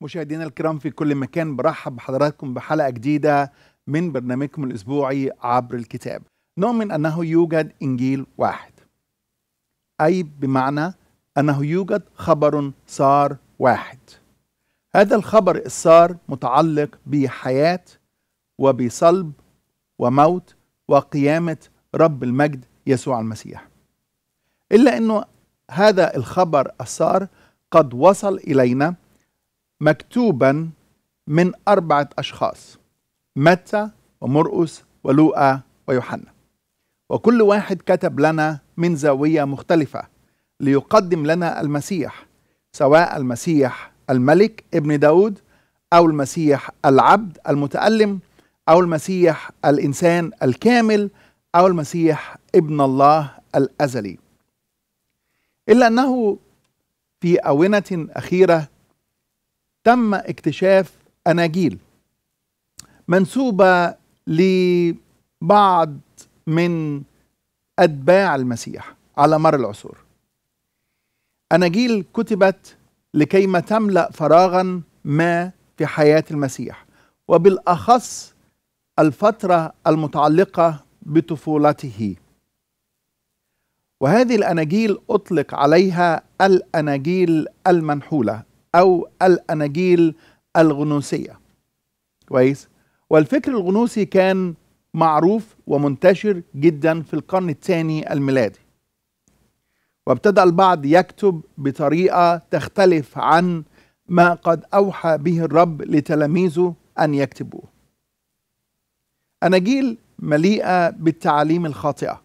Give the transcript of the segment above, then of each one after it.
مشاهدينا الكرام في كل مكان برحب بحضراتكم بحلقة جديدة من برنامجكم الأسبوعي عبر الكتاب نؤمن أنه يوجد إنجيل واحد أي بمعنى أنه يوجد خبر صار واحد هذا الخبر الصار متعلق بحياة وبصلب وموت وقيامة رب المجد يسوع المسيح إلا أنه هذا الخبر الصار قد وصل إلينا مكتوبا من أربعة أشخاص متى ومرقس ولوقا ويوحنا وكل واحد كتب لنا من زاوية مختلفة ليقدم لنا المسيح سواء المسيح الملك ابن داود أو المسيح العبد المتألم أو المسيح الإنسان الكامل أو المسيح ابن الله الأزلي إلا أنه في آونة أخيرة تم اكتشاف أناجيل منسوبة لبعض من أتباع المسيح على مر العصور أناجيل كتبت لكيما تملأ فراغا ما في حياة المسيح وبالأخص الفترة المتعلقة بطفولته وهذه الأناجيل أطلق عليها الأناجيل المنحولة أو الأناجيل الغنوسية كويس والفكر الغنوسي كان معروف ومنتشر جدا في القرن الثاني الميلادي وابتدأ البعض يكتب بطريقة تختلف عن ما قد أوحى به الرب لتلاميذه أن يكتبوه أناجيل مليئة بالتعاليم الخاطئة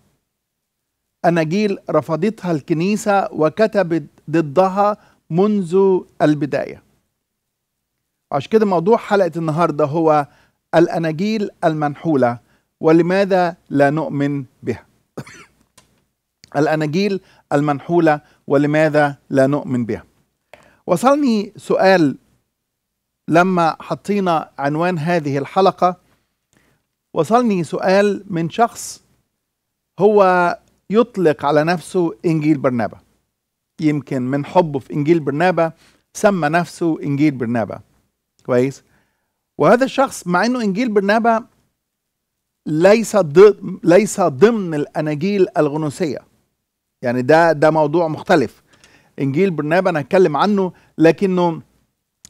أناجيل رفضتها الكنيسة وكتبت ضدها منذ البداية عشان كده موضوع حلقة النهاردة هو الأناجيل المنحولة ولماذا لا نؤمن بها الأناجيل المنحولة ولماذا لا نؤمن بها وصلني سؤال لما حطينا عنوان هذه الحلقة وصلني سؤال من شخص هو يطلق على نفسه إنجيل برنابا يمكن من حبه في انجيل برنابا سمى نفسه انجيل برنابا كويس وهذا الشخص مع انه انجيل برنابا ليس ليس ضمن الاناجيل الغنوسيه يعني ده ده موضوع مختلف انجيل برنابا انا هتكلم عنه لكنه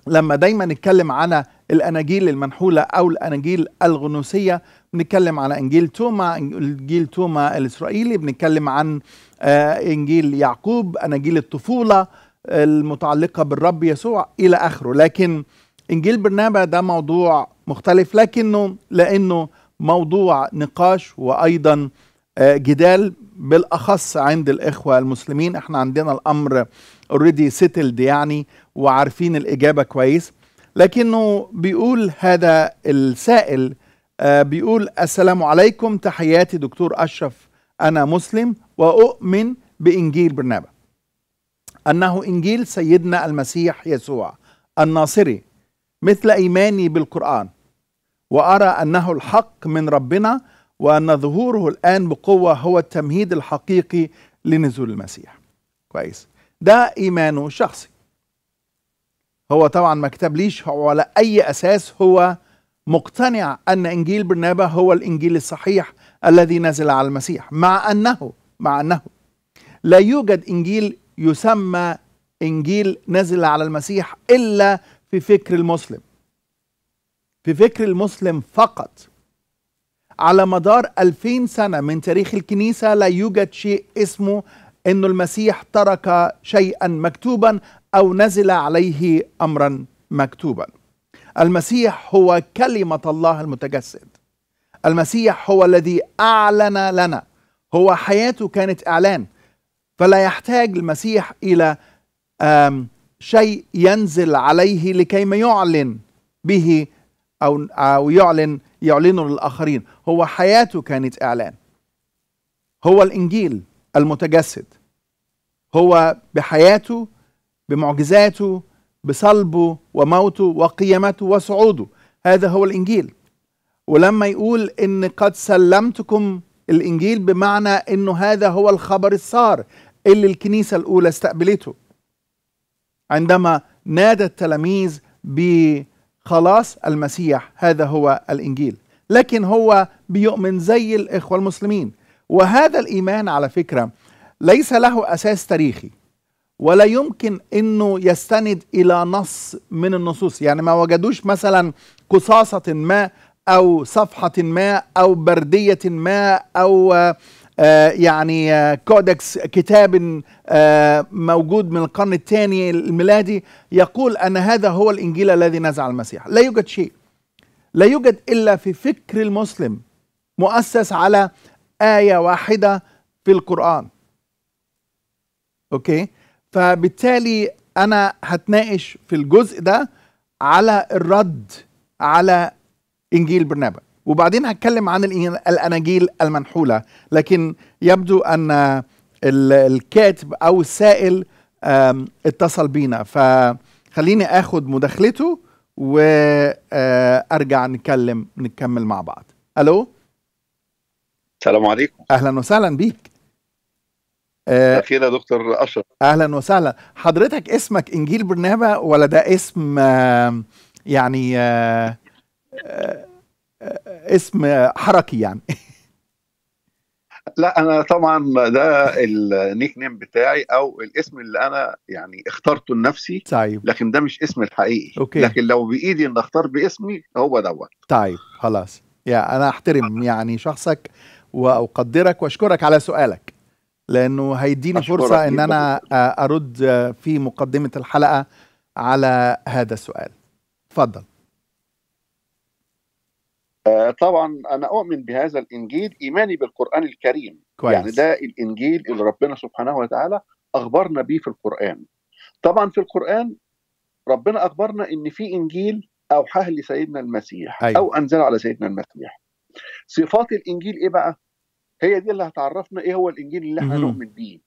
لما دايما نتكلم على الاناجيل المنحوله او الاناجيل الغنوسيه بنتكلم على انجيل توما انجيل توما الاسرائيلي بنتكلم عن آه، انجيل يعقوب اناجيل الطفوله المتعلقه بالرب يسوع الى اخره لكن انجيل برنابا ده موضوع مختلف لكنه لانه موضوع نقاش وايضا آه، جدال بالاخص عند الاخوه المسلمين احنا عندنا الامر اوريدي سيتلد يعني وعارفين الاجابه كويس لكنه بيقول هذا السائل آه، بيقول السلام عليكم تحياتي دكتور اشرف انا مسلم وأؤمن بإنجيل برنابا أنه إنجيل سيدنا المسيح يسوع الناصري مثل إيماني بالقرآن وأرى أنه الحق من ربنا وأن ظهوره الآن بقوة هو التمهيد الحقيقي لنزول المسيح كويس ده إيمانه الشخصي هو طبعا ما كتبليش على أي أساس هو مقتنع أن إنجيل برنابا هو الإنجيل الصحيح الذي نزل على المسيح مع أنه مع أنه لا يوجد إنجيل يسمى إنجيل نزل على المسيح إلا في فكر المسلم في فكر المسلم فقط على مدار ألفين سنة من تاريخ الكنيسة لا يوجد شيء اسمه أن المسيح ترك شيئا مكتوبا أو نزل عليه أمرا مكتوبا المسيح هو كلمة الله المتجسد المسيح هو الذي أعلن لنا هو حياته كانت إعلان فلا يحتاج المسيح إلى شيء ينزل عليه لكي ما يعلن به أو, أو يعلن يعلنه للآخرين هو حياته كانت إعلان هو الإنجيل المتجسد هو بحياته بمعجزاته بصلبه وموته وقيامته وصعوده هذا هو الإنجيل ولما يقول إن قد سلمتكم الانجيل بمعنى انه هذا هو الخبر السار اللي الكنيسه الاولى استقبلته عندما نادى التلاميذ بخلاص المسيح هذا هو الانجيل لكن هو بيؤمن زي الاخوه المسلمين وهذا الايمان على فكره ليس له اساس تاريخي ولا يمكن انه يستند الى نص من النصوص يعني ما وجدوش مثلا قصاصه ما أو صفحة ما أو بردية ما أو آه، يعني آه، كودكس كتاب آه، موجود من القرن الثاني الميلادي يقول أن هذا هو الإنجيل الذي نزع المسيح لا يوجد شيء لا يوجد إلا في فكر المسلم مؤسس على آية واحدة في القرآن أوكي فبالتالي أنا هتناقش في الجزء ده على الرد على إنجيل برنابا وبعدين هتكلم عن الأناجيل المنحولة لكن يبدو أن الكاتب أو السائل اتصل بينا فخليني أخد مداخلته وأرجع آه، نتكلم نكمل مع بعض ألو السلام عليكم أهلا وسهلا بيك أخيرا آه، دكتور أشرف أهلا وسهلا حضرتك اسمك إنجيل برنابا ولا ده اسم يعني آه، اسم حركي يعني لا انا طبعا ده النيك نيم بتاعي او الاسم اللي انا يعني اخترته لنفسي طيب لكن ده مش اسمي الحقيقي أوكي. لكن لو بايدي ان اختار باسمي هو دوت طيب خلاص يا انا احترم يعني شخصك واقدرك واشكرك على سؤالك لانه هيديني فرصه ان انا آه، ارد في مقدمه الحلقه على هذا السؤال اتفضل آه، طبعا انا اؤمن بهذا الانجيل ايماني بالقران الكريم كويس. يعني ده الانجيل اللي ربنا سبحانه وتعالى اخبرنا بيه في القران طبعا في القران ربنا اخبرنا ان في انجيل اوحاه لسيدنا المسيح أيوة. او انزله على سيدنا المسيح صفات الانجيل ايه بقى هي دي اللي هتعرفنا ايه هو الانجيل اللي احنا نؤمن بيه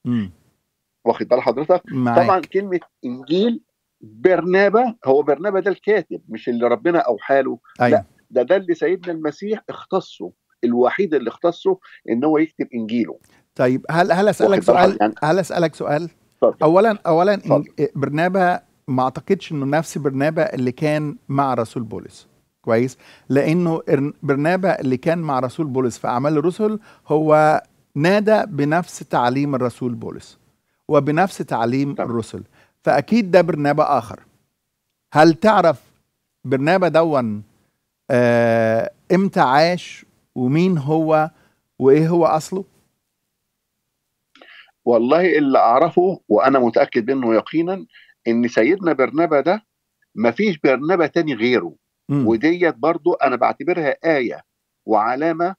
واخد بال حضرتك معاك. طبعا كلمه انجيل برنابا هو برنابا ده الكاتب مش اللي ربنا اوحى له أيوة. لا ده ده اللي سيدنا المسيح اختصه الوحيد اللي اختصه ان هو يكتب انجيله طيب هل هل اسالك سؤال يعني. هل اسالك سؤال طبعا. اولا اولا إيه، برنابا ما اعتقدش انه نفس برنابا اللي كان مع رسول بولس كويس لانه برنابا اللي كان مع رسول بولس في اعمال الرسل هو نادى بنفس تعليم الرسول بولس وبنفس تعليم طبعا. الرسل فاكيد ده برنابا اخر هل تعرف برنابا دون آه، امتى عاش ومين هو وايه هو اصله والله اللي اعرفه وانا متاكد منه يقينا ان سيدنا برنابا ده مفيش برنابا تاني غيره وديت برضو انا بعتبرها ايه وعلامه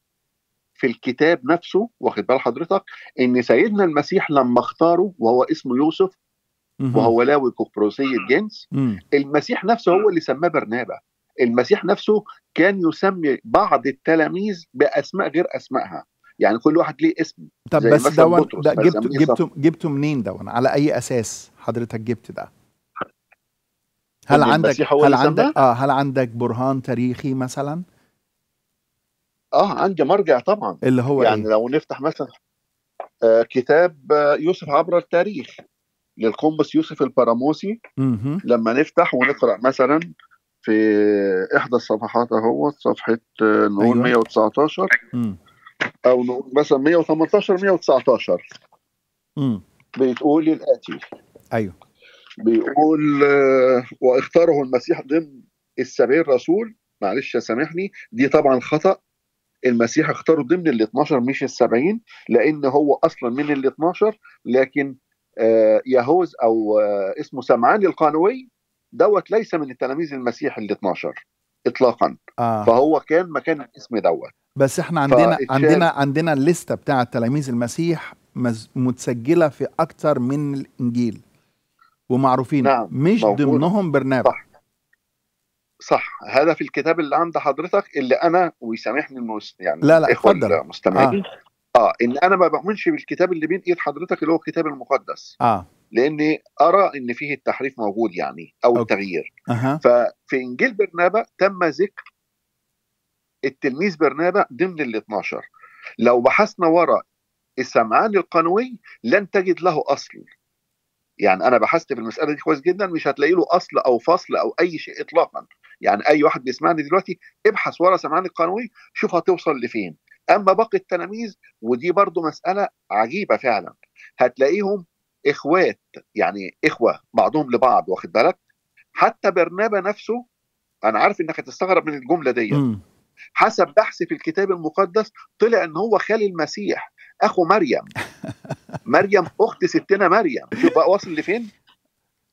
في الكتاب نفسه واخد بال حضرتك ان سيدنا المسيح لما اختاره وهو اسمه يوسف وهو لاوي كفروسي الجنس المسيح نفسه هو اللي سماه برنابا المسيح نفسه كان يسمي بعض التلاميذ باسماء غير اسمائها يعني كل واحد ليه اسم طب بس دون ده جبت جبته جبته منين دون على اي اساس حضرتك جبت ده هل عندك هل عندك اه هل عندك برهان تاريخي مثلا اه عندي مرجع طبعا اللي هو يعني إيه؟ لو نفتح مثلا آه كتاب آه، يوسف عبر التاريخ للقنبس يوسف البراموسي لما نفتح ونقرا مثلا في احدى الصفحات اهو صفحه آه، نقول أيوة. 119 م. او نقول مثلا 118 119 بتقول الاتي ايوه بيقول آه، واختاره المسيح ضمن السبعين رسول معلش سامحني دي طبعا خطا المسيح اختاره ضمن ال 12 مش ال 70 لان هو اصلا من ال 12 لكن آه، يهوذ او اسمه سمعان القانوي دوت ليس من التلاميذ المسيح ال 12 اطلاقا آه. فهو كان مكان الاسم دوت بس احنا عندنا فإتشال... عندنا عندنا الليسته بتاعه تلاميذ المسيح مز... متسجله في اكثر من الانجيل ومعروفين نعم. مش موجود. ضمنهم برنابا صح صح هذا في الكتاب اللي عند حضرتك اللي انا ويسامحني المس... يعني لا لا اتفضل آه. اه ان انا ما بؤمنش بالكتاب اللي بين ايد حضرتك اللي هو الكتاب المقدس اه لاني ارى ان فيه التحريف موجود يعني او أوكي. التغيير أه. ففي انجيل برنابا تم ذكر التلميذ برنابا ضمن ال 12 لو بحثنا وراء السمعان القانوي لن تجد له اصل يعني انا بحثت في المساله دي كويس جدا مش هتلاقي له اصل او فصل او اي شيء اطلاقا يعني اي واحد بيسمعني دلوقتي ابحث ورا سمعان القانوي شوف هتوصل لفين اما باقي التلاميذ ودي برضو مساله عجيبه فعلا هتلاقيهم اخوات يعني اخوه بعضهم لبعض واخد بالك حتى برنابا نفسه انا عارف انك هتستغرب من الجمله دي حسب بحث في الكتاب المقدس طلع ان هو خال المسيح اخو مريم مريم اخت ستنا مريم شوف بقى واصل لفين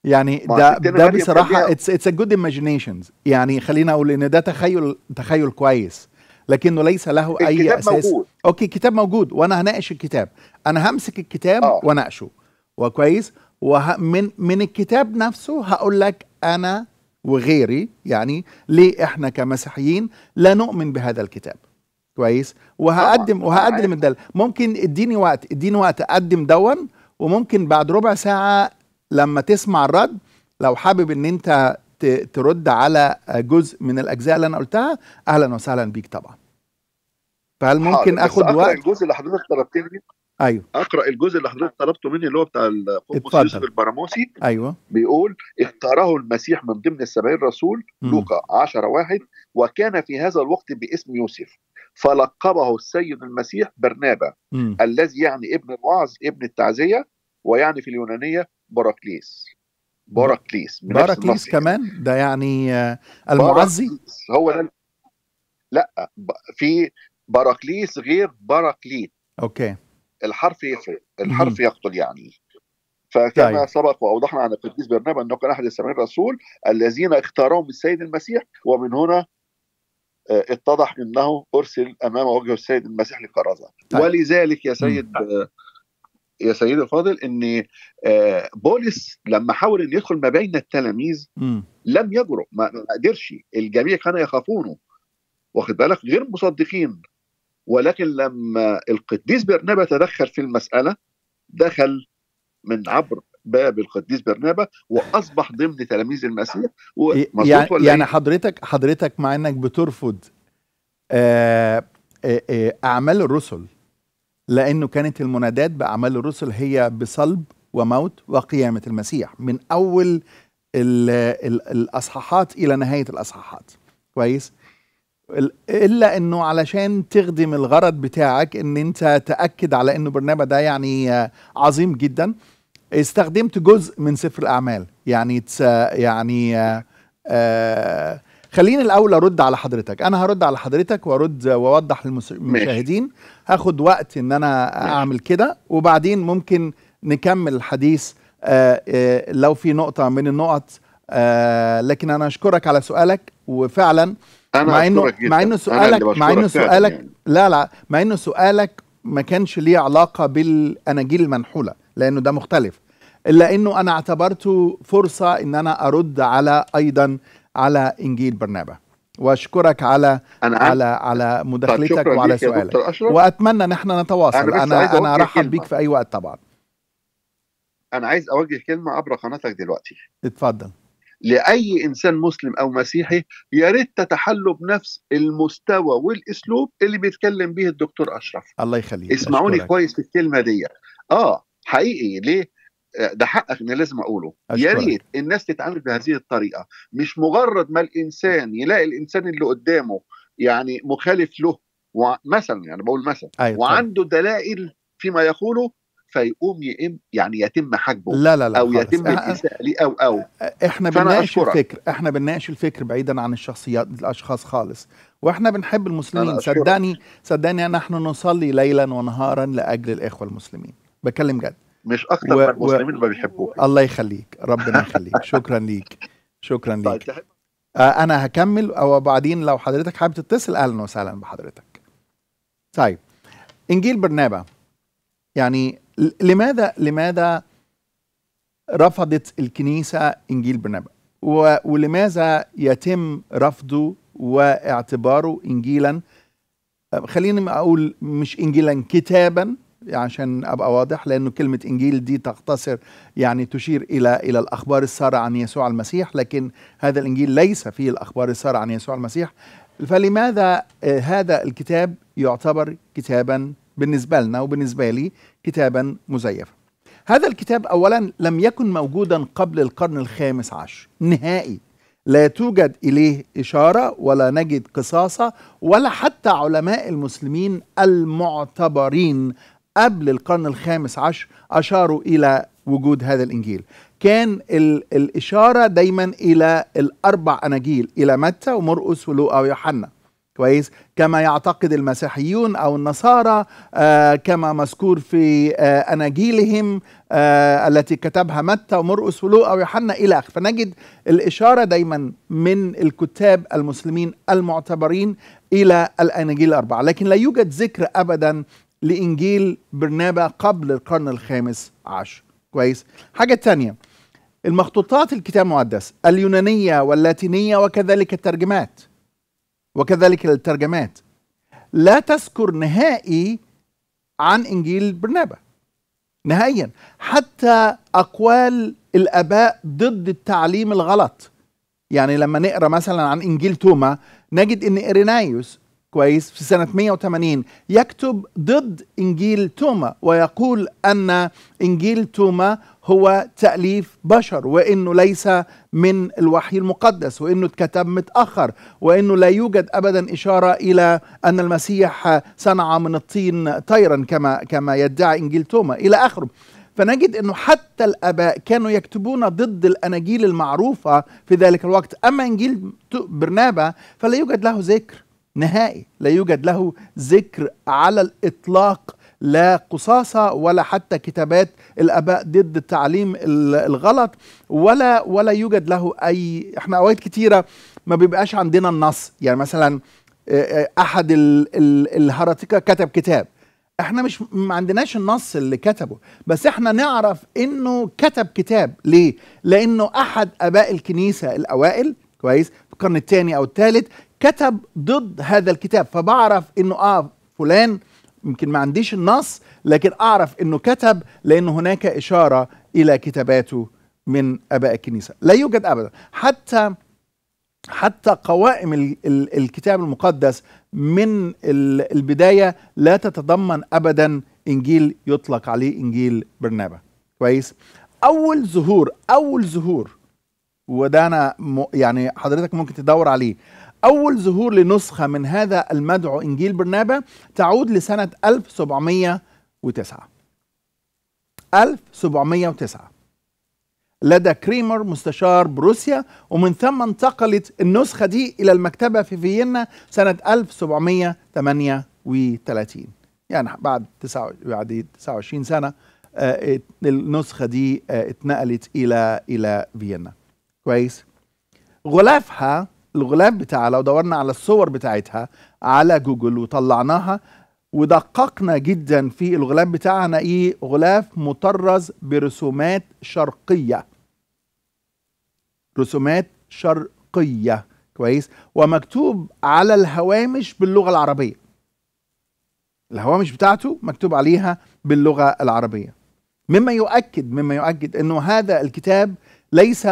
يعني ده ده بصراحه اتس اتس جود ايماجينيشنز يعني خلينا اقول ان ده تخيل تخيل كويس لكنه ليس له اي اساس موجود. اوكي كتاب موجود وانا هناقش الكتاب انا همسك الكتاب آه. واناقشه وكويس ومن من الكتاب نفسه هقول لك انا وغيري يعني ليه احنا كمسيحيين لا نؤمن بهذا الكتاب كويس وهقدم وهقدم الدل ممكن اديني وقت اديني وقت اقدم دون وممكن بعد ربع ساعه لما تسمع الرد لو حابب ان انت ترد على جزء من الاجزاء اللي انا قلتها اهلا وسهلا بيك طبعا فهل ممكن اخد وقت الجزء اللي حضرتك طلبتني ايوه اقرا الجزء اللي حضرتك طلبته مني اللي هو بتاع القدس يوسف البراموسي ايوه بيقول اختاره المسيح من ضمن السبعين رسول لوقا 10 واحد وكان في هذا الوقت باسم يوسف فلقبه السيد المسيح برنابا الذي يعني ابن الوعظ ابن التعزيه ويعني في اليونانيه براكليس باراكليس باراكليس يعني. كمان ده يعني آه، المعزي هو ده لا في باراكليس غير باراكليت اوكي الحرف يفرق الحرف يقتل يعني فكما يعني. سبق واوضحنا عن القديس برنابا انه كان احد السبعين رسول الذين اختارهم السيد المسيح ومن هنا آه، اتضح انه ارسل امام وجه السيد المسيح لكرازه طيب. ولذلك يا سيد آه، يا سيدي الفاضل ان آه، بولس لما حاول ان يدخل ما بين التلاميذ لم يجرؤ ما قدرش الجميع كانوا يخافونه واخد بالك غير مصدقين ولكن لما القديس برنابا تدخل في المسألة دخل من عبر باب القديس برنابا واصبح ضمن تلاميذ المسيح يعني, إيه؟ يعني حضرتك حضرتك مع انك بترفض آه، آه، آه، اعمال الرسل لانه كانت المنادات باعمال الرسل هي بصلب وموت وقيامه المسيح من اول الاصحاحات الى نهايه الاصحاحات كويس الا انه علشان تخدم الغرض بتاعك ان انت تاكد على انه برنامج ده يعني آه، عظيم جدا استخدمت جزء من سفر الاعمال يعني يعني آه، آه، خليني الاول ارد على حضرتك انا هرد على حضرتك وارد واوضح للمشاهدين هاخد وقت ان انا اعمل كده وبعدين ممكن نكمل الحديث لو في نقطه من النقط لكن انا اشكرك على سؤالك وفعلا انا مع انه جداً. مع انه سؤالك مع انه سؤالك يعني. لا لا مع انه سؤالك ما كانش ليه علاقه بالاناجيل المنحوله لانه ده مختلف الا انه انا اعتبرته فرصه ان انا ارد على ايضا على انجيل برنابا واشكرك على أنا على على مداخلتك وعلى سؤالك واتمنى ان احنا نتواصل انا انا, أنا ارحب بيك في اي وقت طبعا انا عايز اوجه كلمه عبر قناتك دلوقتي اتفضل لاي انسان مسلم او مسيحي يا ريت تتحلوا بنفس المستوى والاسلوب اللي بيتكلم به الدكتور اشرف الله يخليك اسمعوني أشكرك. كويس في الكلمه دي اه حقيقي ليه آه، ده حقك انا لازم اقوله يا ريت الناس تتعامل بهذه الطريقه مش مجرد ما الانسان يلاقي الانسان اللي قدامه يعني مخالف له ومثلا يعني بقول مثلا أيوة وعنده دلائل فيما يقوله فيقوم يقم يعني يتم حجبه لا لا لا او خلص. يتم أه، أه، الاساءه ليه او او أه، احنا بنناقش الفكر احنا بنناقش الفكر بعيدا عن الشخصيات الاشخاص خالص واحنا بنحب المسلمين صدقني صدقني نحن نصلي ليلا ونهارا لاجل الاخوه المسلمين بكلم جد مش اكتر و... من المسلمين و... ما بيحبوك الله يخليك ربنا يخليك شكرا ليك شكرا طيب، ليك طيب. انا هكمل او بعدين لو حضرتك حابب تتصل اهلا وسهلا بحضرتك طيب انجيل برنابا يعني لماذا لماذا رفضت الكنيسه انجيل برنابا ولماذا يتم رفضه واعتباره انجيلا خليني اقول مش انجيلا كتابا عشان ابقى واضح لانه كلمه انجيل دي تقتصر يعني تشير الى الى الاخبار الساره عن يسوع المسيح لكن هذا الانجيل ليس فيه الاخبار الساره عن يسوع المسيح فلماذا آه، هذا الكتاب يعتبر كتابا بالنسبة لنا وبالنسبة لي كتابا مزيفا هذا الكتاب أولا لم يكن موجودا قبل القرن الخامس عشر نهائي لا توجد إليه إشارة ولا نجد قصاصة ولا حتى علماء المسلمين المعتبرين قبل القرن الخامس عشر أشاروا إلى وجود هذا الإنجيل كان ال الإشارة دايما إلى الأربع أناجيل إلى متى ومرقس ولوقا ويوحنا كويس كما يعتقد المسيحيون او النصارى آه كما مذكور في آه اناجيلهم آه التي كتبها متى ومرقس ولوقا ويوحنا الى اخره فنجد الاشاره دايما من الكتاب المسلمين المعتبرين الى الاناجيل الاربعه لكن لا يوجد ذكر ابدا لانجيل برنابا قبل القرن الخامس عشر كويس حاجه ثانيه المخطوطات الكتاب المقدس اليونانيه واللاتينيه وكذلك الترجمات وكذلك للترجمات لا تذكر نهائي عن انجيل برنابا نهائيا حتى اقوال الاباء ضد التعليم الغلط يعني لما نقرا مثلا عن انجيل توما نجد ان ارينايوس كويس في سنه 180 يكتب ضد انجيل توما ويقول ان انجيل توما هو تأليف بشر وإنه ليس من الوحي المقدس وإنه اتكتب متأخر وإنه لا يوجد أبدا إشارة إلى أن المسيح صنع من الطين طيرا كما, كما يدعي إنجيل توما إلى آخره فنجد أنه حتى الآباء كانوا يكتبون ضد الأناجيل المعروفة في ذلك الوقت أما إنجيل برنابا فلا يوجد له ذكر نهائي لا يوجد له ذكر على الإطلاق لا قصاصة ولا حتى كتابات الاباء ضد التعليم الغلط ولا ولا يوجد له اي احنا اوقات كتيره ما بيبقاش عندنا النص يعني مثلا احد الهراتيكا كتب كتاب احنا مش ما عندناش النص اللي كتبه بس احنا نعرف انه كتب كتاب ليه لانه احد اباء الكنيسه الاوائل كويس في القرن الثاني او الثالث كتب ضد هذا الكتاب فبعرف انه اه فلان يمكن ما عنديش النص لكن أعرف أنه كتب لأن هناك إشارة إلى كتاباته من آباء الكنيسة لا يوجد أبدا حتى حتى قوائم الكتاب المقدس من البداية لا تتضمن أبدا إنجيل يطلق عليه إنجيل برنابا كويس أول ظهور أول ظهور وده أنا يعني حضرتك ممكن تدور عليه أول ظهور لنسخة من هذا المدعو إنجيل برنابا تعود لسنة 1709 1709 لدى كريمر مستشار بروسيا ومن ثم انتقلت النسخة دي إلى المكتبة في فيينا سنة 1738 يعني بعد 29 سنة آه، النسخة دي آه، اتنقلت إلى إلى فيينا كويس غلافها الغلاف بتاعها لو دورنا على الصور بتاعتها على جوجل وطلعناها ودققنا جدا في الغلاف بتاعها هنلاقيه غلاف مطرز برسومات شرقية رسومات شرقية كويس ومكتوب على الهوامش باللغة العربية الهوامش بتاعته مكتوب عليها باللغة العربية مما يؤكد مما يؤكد انه هذا الكتاب ليس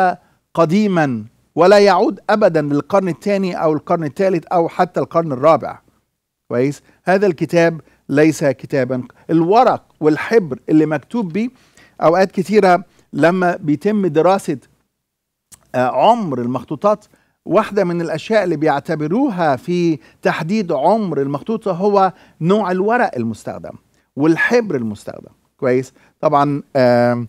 قديما ولا يعود ابدا للقرن الثاني او القرن الثالث او حتى القرن الرابع كويس هذا الكتاب ليس كتابا الورق والحبر اللي مكتوب به اوقات كثيره لما بيتم دراسه آه، عمر المخطوطات واحدة من الأشياء اللي بيعتبروها في تحديد عمر المخطوطة هو نوع الورق المستخدم والحبر المستخدم كويس طبعا آه،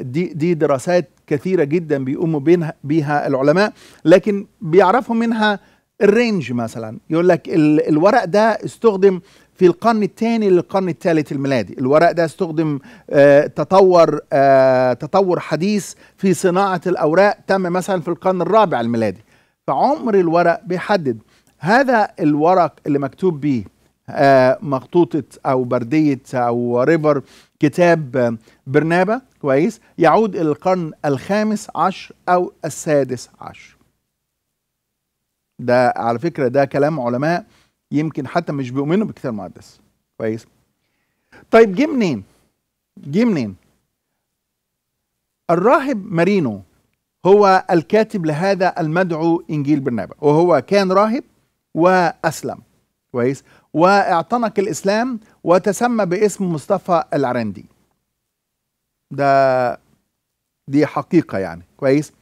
دي دي دراسات كثيرة جدا بيقوموا بينها بيها العلماء لكن بيعرفوا منها الرينج مثلا يقول لك ال الورق ده استخدم في القرن الثاني للقرن الثالث الميلادي الورق ده استخدم آه تطور آه تطور حديث في صناعة الأوراق تم مثلا في القرن الرابع الميلادي فعمر الورق بيحدد هذا الورق اللي مكتوب بيه آه مخطوطة أو بردية أو ريفر كتاب برنابا كويس يعود الى القرن الخامس عشر او السادس عشر ده على فكره ده كلام علماء يمكن حتى مش بيؤمنوا بالكتاب المقدس كويس طيب جه منين جه منين الراهب مارينو هو الكاتب لهذا المدعو انجيل برنابا وهو كان راهب واسلم كويس واعتنق الاسلام وتسمى باسم مصطفى العرندي ده دي حقيقة يعني كويس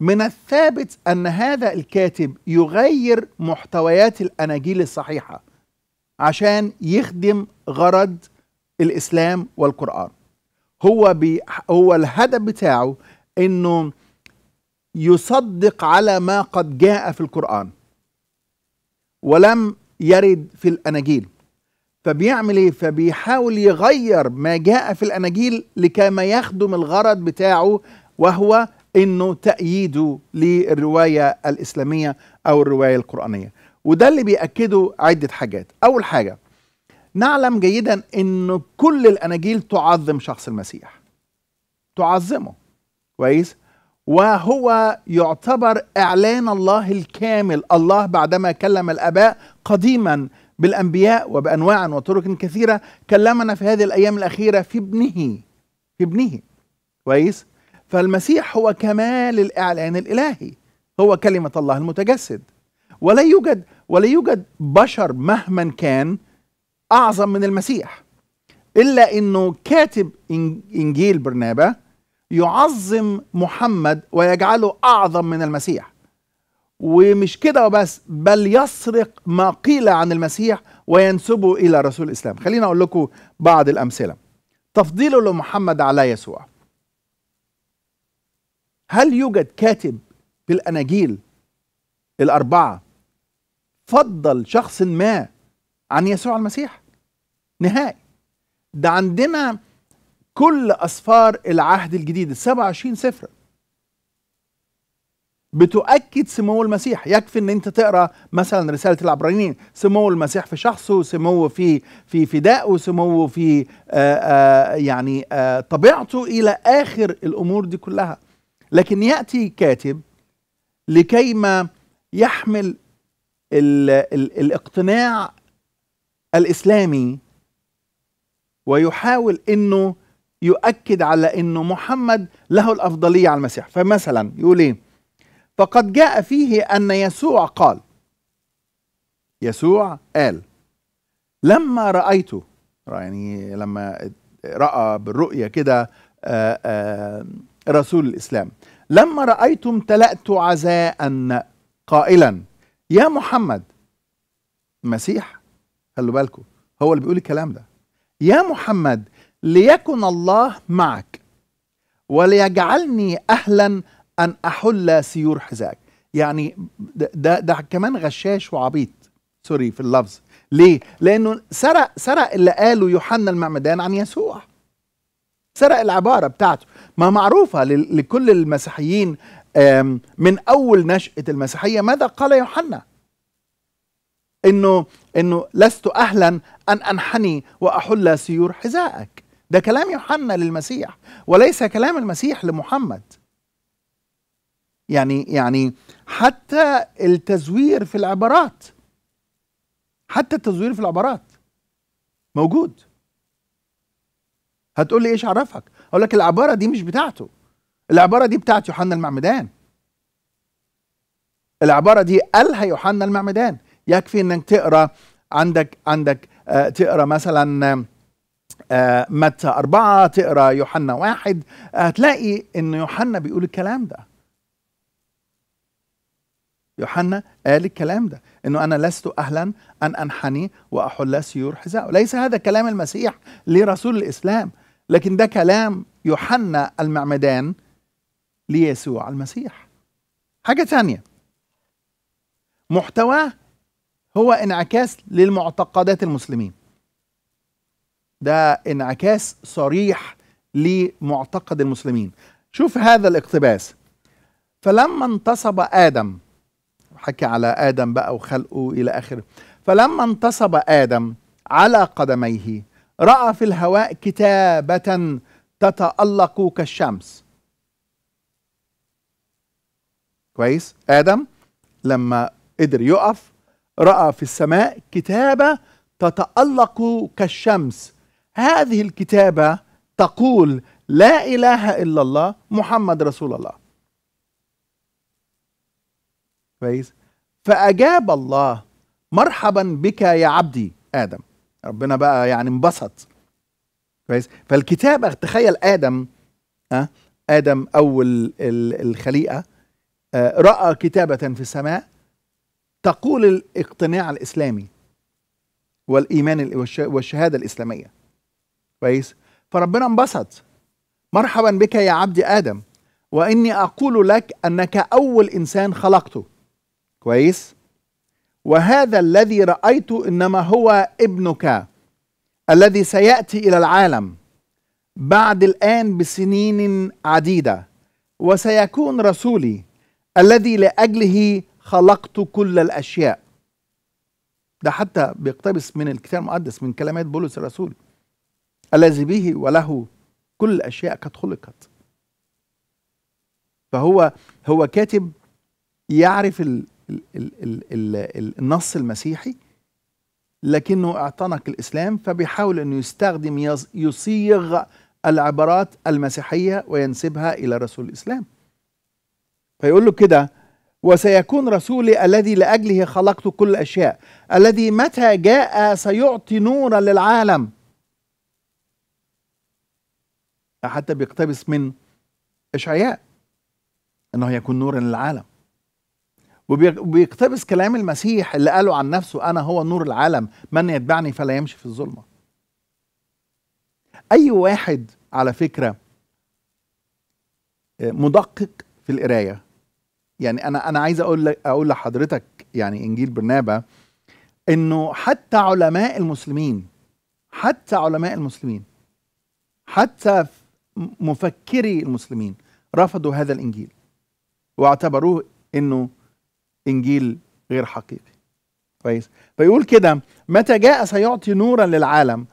من الثابت أن هذا الكاتب يغير محتويات الأناجيل الصحيحة عشان يخدم غرض الإسلام والقرآن هو بي هو الهدف بتاعه إنه يصدق على ما قد جاء في القرآن ولم يرد في الأناجيل فبيعمل ايه فبيحاول يغير ما جاء في الاناجيل لكما يخدم الغرض بتاعه وهو انه تأييده للرواية الاسلامية او الرواية القرآنية وده اللي بيأكده عدة حاجات اول حاجة نعلم جيدا ان كل الاناجيل تعظم شخص المسيح تعظمه كويس وهو يعتبر اعلان الله الكامل الله بعدما كلم الاباء قديما بالأنبياء وبأنواع وطرق كثيرة كلمنا في هذه الأيام الأخيرة في ابنه في ابنه كويس فالمسيح هو كمال الإعلان الإلهي هو كلمة الله المتجسد ولا يوجد ولا يوجد بشر مهما كان أعظم من المسيح إلا أنه كاتب إنجيل برنابا يعظم محمد ويجعله أعظم من المسيح ومش كده وبس بل يسرق ما قيل عن المسيح وينسبه الى رسول الاسلام خلينا اقول لكم بعض الامثله تفضيله لمحمد على يسوع هل يوجد كاتب في الاناجيل الاربعه فضل شخص ما عن يسوع المسيح نهائي ده عندنا كل اسفار العهد الجديد ال 27 سفره بتؤكد سمو المسيح يكفي ان انت تقرا مثلا رساله العبرانيين سمو المسيح في شخصه سمو في في فدائه سمو في آآ آه، آآ آه، يعني آآ آه، طبيعته الى اخر الامور دي كلها لكن ياتي كاتب لكيما يحمل الـ الـ الاقتناع الاسلامي ويحاول انه يؤكد على انه محمد له الافضليه على المسيح فمثلا يقول ايه فقد جاء فيه أن يسوع قال يسوع قال لما رأيته يعني لما رأى بالرؤية كده آه، آه، رسول الإسلام لما رأيته امتلأت عزاء قائلا يا محمد المسيح خلوا بالكم هو اللي بيقول الكلام ده يا محمد ليكن الله معك وليجعلني أهلا أن أحل سيور حذائك يعني ده ده كمان غشاش وعبيط سوري في اللفظ ليه؟ لأنه سرق سرق اللي قاله يوحنا المعمدان عن يسوع سرق العبارة بتاعته ما معروفة لكل المسيحيين من أول نشأة المسيحية ماذا قال يوحنا؟ انه انه لست اهلا ان انحني واحل سيور حذائك ده كلام يوحنا للمسيح وليس كلام المسيح لمحمد يعني يعني حتى التزوير في العبارات حتى التزوير في العبارات موجود هتقول لي ايش عرفك اقول لك العباره دي مش بتاعته العباره دي بتاعت يوحنا المعمدان العباره دي قالها يوحنا المعمدان يكفي انك تقرا عندك عندك آه تقرا مثلا آه متى أربعة تقرا يوحنا واحد هتلاقي آه ان يوحنا بيقول الكلام ده يوحنا قال الكلام ده انه انا لست اهلا ان انحني واحل سيور حذاء ليس هذا كلام المسيح لرسول الاسلام لكن ده كلام يوحنا المعمدان ليسوع المسيح حاجه ثانيه محتواه هو انعكاس للمعتقدات المسلمين ده انعكاس صريح لمعتقد المسلمين شوف هذا الاقتباس فلما انتصب ادم حكي على آدم بقى وخلقه إلى آخره فلما انتصب آدم على قدميه رأى في الهواء كتابة تتألق كالشمس كويس آدم لما قدر يقف رأى في السماء كتابة تتألق كالشمس هذه الكتابة تقول لا إله إلا الله محمد رسول الله كويس فاجاب الله مرحبا بك يا عبدي ادم ربنا بقى يعني انبسط كويس فالكتابه تخيل ادم أه؟ ادم اول الخليقه أه راى كتابه في السماء تقول الاقتناع الاسلامي والايمان والشهاده الاسلاميه كويس فربنا انبسط مرحبا بك يا عبد ادم واني اقول لك انك اول انسان خلقته كويس وهذا الذي رأيت إنما هو ابنك الذي سيأتي إلى العالم بعد الآن بسنين عديدة وسيكون رسولي الذي لأجله خلقت كل الأشياء ده حتى بيقتبس من الكتاب المقدس من كلمات بولس الرسول الذي به وله كل الأشياء قد خلقت فهو هو كاتب يعرف النص المسيحي لكنه اعتنق الاسلام فبيحاول انه يستخدم يصيغ العبارات المسيحيه وينسبها الى رسول الاسلام فيقول له كده وسيكون رسولي الذي لاجله خلقت كل الاشياء الذي متى جاء سيعطي نورا للعالم حتى بيقتبس من اشعياء انه يكون نورا للعالم وبيقتبس كلام المسيح اللي قاله عن نفسه أنا هو نور العالم من يتبعني فلا يمشي في الظلمة أي واحد على فكرة آه، مدقق في القراية يعني أنا أنا عايز أقول أقول لحضرتك يعني إنجيل برنابة إنه حتى علماء المسلمين حتى علماء المسلمين حتى مفكري المسلمين رفضوا هذا الإنجيل واعتبروه إنه انجيل غير حقيقي كويس فيقول كده متى جاء سيعطي نورا للعالم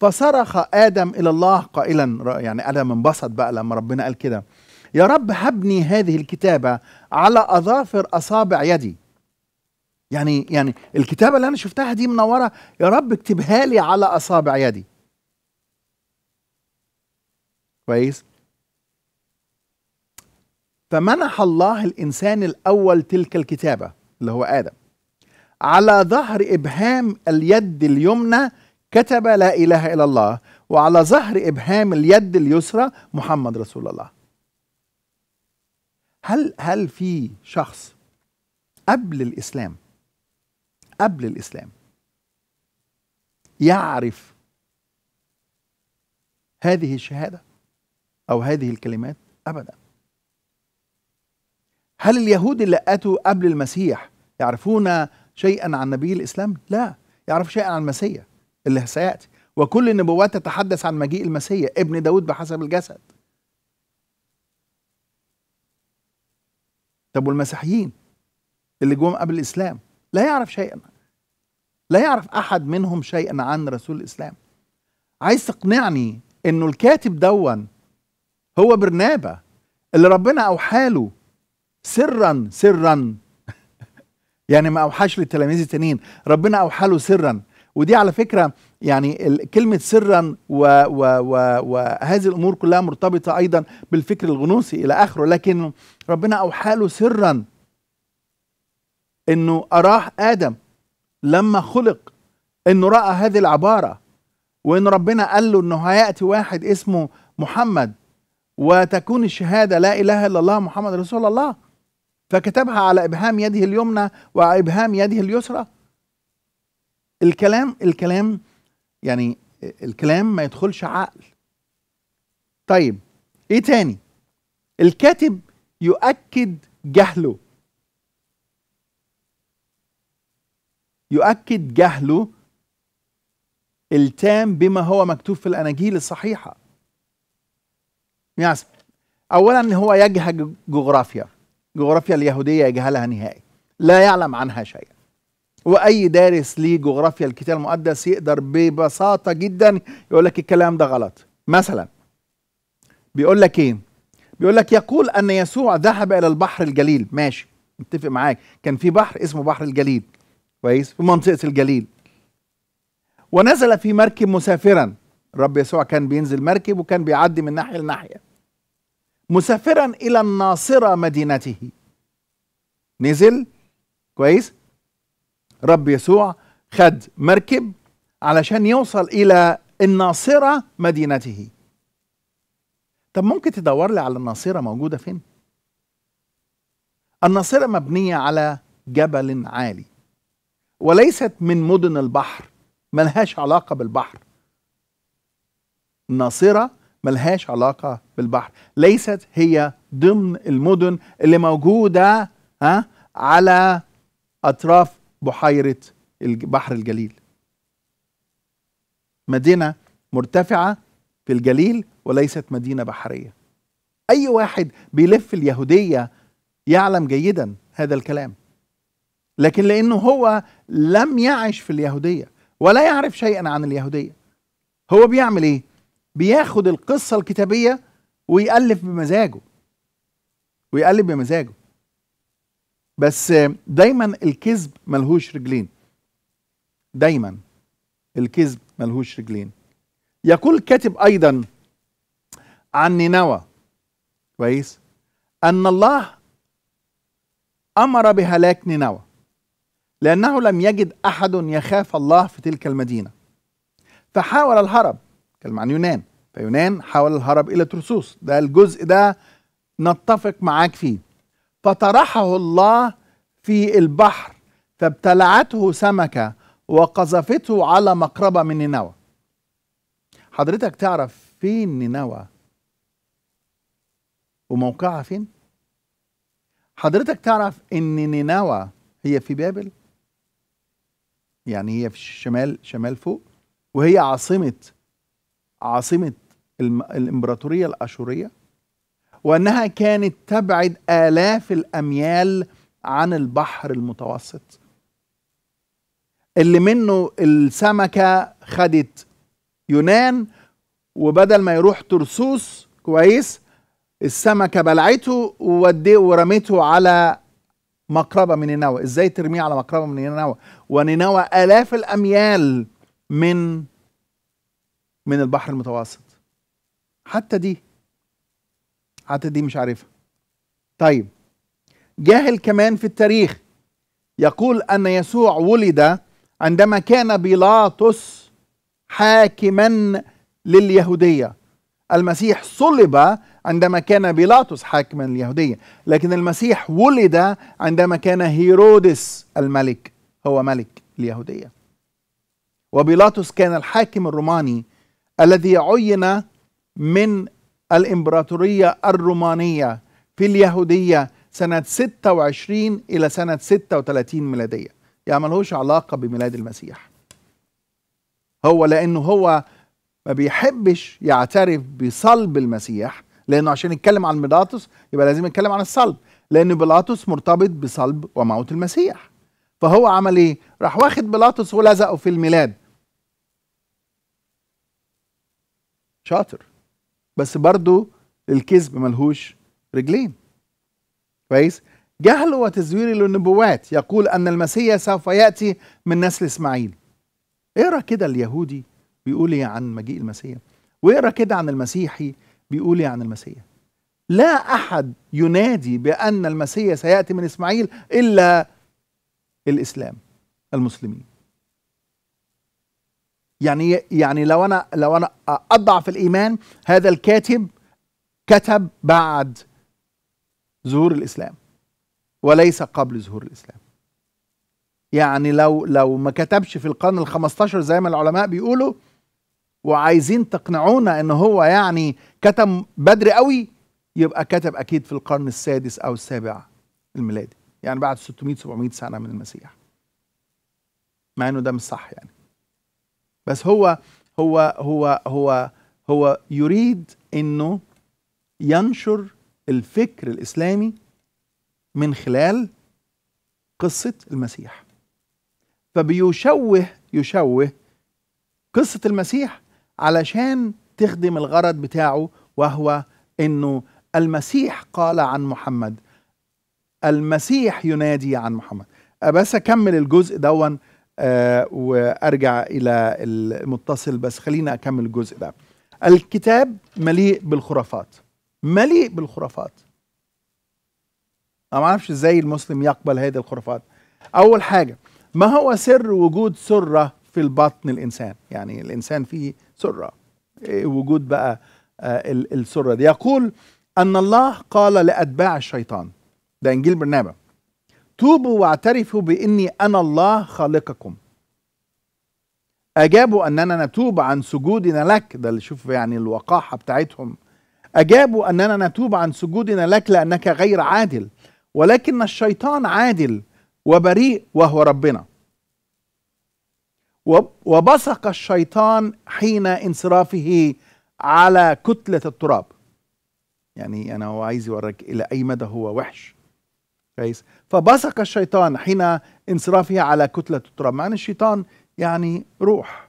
فصرخ ادم الى الله قائلا يعني ادم انبسط بقى لما ربنا قال كده يا رب هبني هذه الكتابه على اظافر اصابع يدي يعني يعني الكتابه اللي انا شفتها دي منوره يا رب اكتبها لي على اصابع يدي كويس فمنح الله الإنسان الأول تلك الكتابة اللي هو آدم على ظهر إبهام اليد اليمنى كتب لا إله إلا الله وعلى ظهر إبهام اليد اليسرى محمد رسول الله هل هل في شخص قبل الإسلام قبل الإسلام يعرف هذه الشهادة أو هذه الكلمات أبداً هل اليهود اللي اتوا قبل المسيح يعرفون شيئا عن نبي الاسلام؟ لا يعرفوا شيئا عن المسيح اللي سياتي وكل النبوات تتحدث عن مجيء المسيح ابن داود بحسب الجسد طب والمسيحيين اللي جم قبل الاسلام لا يعرف شيئا لا يعرف احد منهم شيئا عن رسول الاسلام عايز تقنعني انه الكاتب دون هو برنابه اللي ربنا اوحاله سرا سرا يعني ما اوحاش للتلاميذ التانيين ربنا اوحى له سرا ودي على فكره يعني كلمه سرا وهذه الامور كلها مرتبطه ايضا بالفكر الغنوصي الى اخره لكن ربنا اوحى له سرا انه اراه ادم لما خلق انه راى هذه العباره وان ربنا قال له انه هياتي واحد اسمه محمد وتكون الشهاده لا اله الا الله محمد رسول الله فكتبها على ابهام يده اليمنى وابهام يده اليسرى الكلام الكلام يعني الكلام ما يدخلش عقل طيب ايه تاني الكاتب يؤكد جهله يؤكد جهله التام بما هو مكتوب في الاناجيل الصحيحه يعني اولا هو يجهل جغرافيا جغرافيا اليهودية يجهلها نهائي لا يعلم عنها شيئا وأي دارس ليه جغرافيا الكتاب المقدس يقدر ببساطة جدا يقول لك الكلام ده غلط مثلا بيقول لك إيه بيقول لك يقول أن يسوع ذهب إلى البحر الجليل ماشي متفق معاك كان في بحر اسمه بحر الجليل كويس في منطقة الجليل ونزل في مركب مسافرا الرب يسوع كان بينزل مركب وكان بيعدي من ناحية لناحية مسافرا إلى الناصرة مدينته نزل كويس رب يسوع خد مركب علشان يوصل إلى الناصرة مدينته طب ممكن تدور لي على الناصرة موجودة فين الناصرة مبنية على جبل عالي وليست من مدن البحر ملهاش علاقة بالبحر الناصرة ملهاش علاقة بالبحر ليست هي ضمن المدن اللي موجودة ها على أطراف بحيرة البحر الجليل مدينة مرتفعة في الجليل وليست مدينة بحرية أي واحد بيلف اليهودية يعلم جيدا هذا الكلام لكن لأنه هو لم يعش في اليهودية ولا يعرف شيئا عن اليهودية هو بيعمل إيه؟ بياخد القصه الكتابيه ويألف بمزاجه ويألف بمزاجه بس دايما الكذب ملهوش رجلين دايما الكذب ملهوش رجلين يقول كاتب ايضا عن نينوى كويس ان الله امر بهلاك نينوى لانه لم يجد احد يخاف الله في تلك المدينه فحاول الهرب اتكلم عن يونان فيونان حاول الهرب الى ترسوس ده الجزء ده نتفق معاك فيه فطرحه الله في البحر فابتلعته سمكه وقذفته على مقربه من نينوى حضرتك تعرف فين نينوى وموقعها فين حضرتك تعرف ان نينوى هي في بابل يعني هي في الشمال شمال فوق وهي عاصمه عاصمة الإمبراطورية الأشورية وأنها كانت تبعد آلاف الأميال عن البحر المتوسط اللي منه السمكة خدت يونان وبدل ما يروح ترسوس كويس السمكة بلعته ورميته على مقربة من نينوى ازاي ترميه على مقربة من نينوى ونينوى آلاف الأميال من من البحر المتوسط حتى دي حتى دي مش عارفها طيب جاهل كمان في التاريخ يقول ان يسوع ولد عندما كان بيلاطس حاكما لليهوديه المسيح صلب عندما كان بيلاطس حاكما لليهوديه لكن المسيح ولد عندما كان هيرودس الملك هو ملك اليهوديه وبيلاطس كان الحاكم الروماني الذي عين من الإمبراطورية الرومانية في اليهودية سنة 26 إلى سنة 36 ميلادية يعني ملهوش علاقة بميلاد المسيح هو لأنه هو ما بيحبش يعترف بصلب المسيح لأنه عشان يتكلم عن بيلاطس يبقى لازم يتكلم عن الصلب لأن بيلاطس مرتبط بصلب وموت المسيح فهو عمل إيه؟ راح واخد بيلاطس ولزقه في الميلاد شاطر بس برضو الكذب ملهوش رجلين كويس جهل وتزوير للنبوات يقول أن المسيح سوف يأتي من نسل إسماعيل اقرا كده اليهودي بيقول ايه عن مجيء المسيح واقرا كده عن المسيحي بيقول ايه عن المسيح لا أحد ينادي بأن المسيح سيأتي من إسماعيل إلا الإسلام المسلمين يعني يعني لو انا لو انا اضعف الايمان هذا الكاتب كتب بعد ظهور الاسلام وليس قبل ظهور الاسلام يعني لو لو ما كتبش في القرن ال15 زي ما العلماء بيقولوا وعايزين تقنعونا ان هو يعني كتب بدري قوي يبقى كتب اكيد في القرن السادس او السابع الميلادي يعني بعد 600 700 سنه من المسيح مع انه ده مش صح يعني بس هو هو هو هو هو يريد انه ينشر الفكر الاسلامي من خلال قصه المسيح فبيشوه يشوه قصه المسيح علشان تخدم الغرض بتاعه وهو انه المسيح قال عن محمد المسيح ينادي عن محمد بس اكمل الجزء دون آه، وارجع الى المتصل بس خلينا اكمل الجزء ده الكتاب مليء بالخرافات مليء بالخرافات انا ما اعرفش ازاي المسلم يقبل هذه الخرافات اول حاجه ما هو سر وجود سره في البطن الانسان يعني الانسان فيه سره إيه وجود بقى آه، السره دي يقول ان الله قال لاتباع الشيطان ده انجيل برنامج توبوا واعترفوا باني انا الله خالقكم اجابوا اننا نتوب عن سجودنا لك ده اللي شوف يعني الوقاحه بتاعتهم اجابوا اننا نتوب عن سجودنا لك لانك غير عادل ولكن الشيطان عادل وبريء وهو ربنا وبصق الشيطان حين انصرافه على كتله التراب يعني انا هو عايز يوريك الى اي مدى هو وحش كويس فبصق الشيطان حين انصرافها على كتلة التراب مع الشيطان يعني روح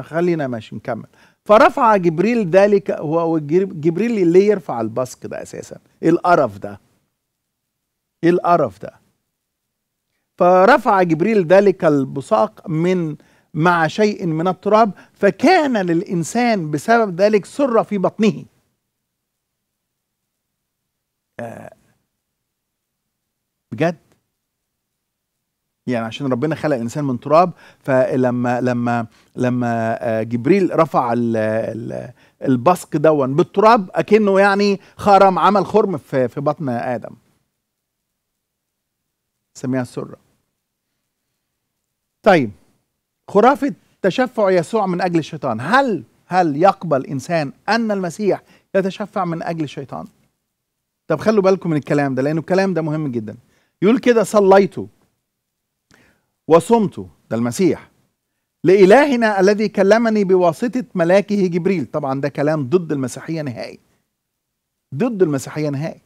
خلينا ماشي نكمل فرفع جبريل ذلك هو جبريل اللي يرفع البصق ده أساسا إيه القرف ده إيه القرف ده فرفع جبريل ذلك البصاق من مع شيء من التراب فكان للإنسان بسبب ذلك سرة في بطنه آه، بجد يعني عشان ربنا خلق الانسان من تراب فلما لما لما آه، جبريل رفع البصق دون بالتراب اكنه يعني خرم عمل خرم في في بطن ادم سميها السره طيب خرافه تشفع يسوع من اجل الشيطان هل هل يقبل انسان ان المسيح يتشفع من اجل الشيطان طب خلوا بالكم من الكلام ده لانه الكلام ده مهم جدا يقول كده صليت وصمت ده المسيح لإلهنا الذي كلمني بواسطة ملاكه جبريل طبعا ده كلام ضد المسيحية نهائي ضد المسيحية نهائي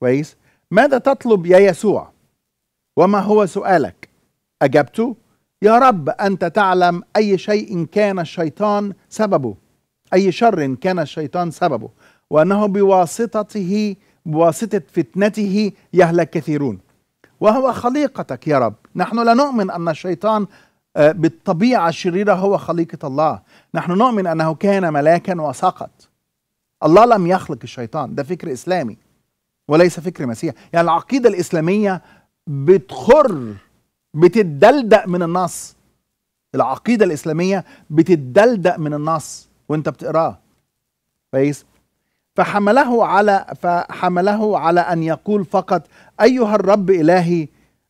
كويس ماذا تطلب يا يسوع وما هو سؤالك أجبته يا رب أنت تعلم أي شيء كان الشيطان سببه أي شر كان الشيطان سببه وأنه بواسطته بواسطة فتنته يهلك كثيرون وهو خليقتك يا رب نحن لا نؤمن أن الشيطان آه، بالطبيعة الشريرة هو خليقة الله نحن نؤمن أنه كان ملاكا وسقط الله لم يخلق الشيطان ده فكر إسلامي وليس فكر مسيح يعني العقيدة الإسلامية بتخر بتدلدق من النص العقيدة الإسلامية بتدلدق من النص وانت بتقراه كويس فحمله على فحمله على ان يقول فقط ايها الرب الهي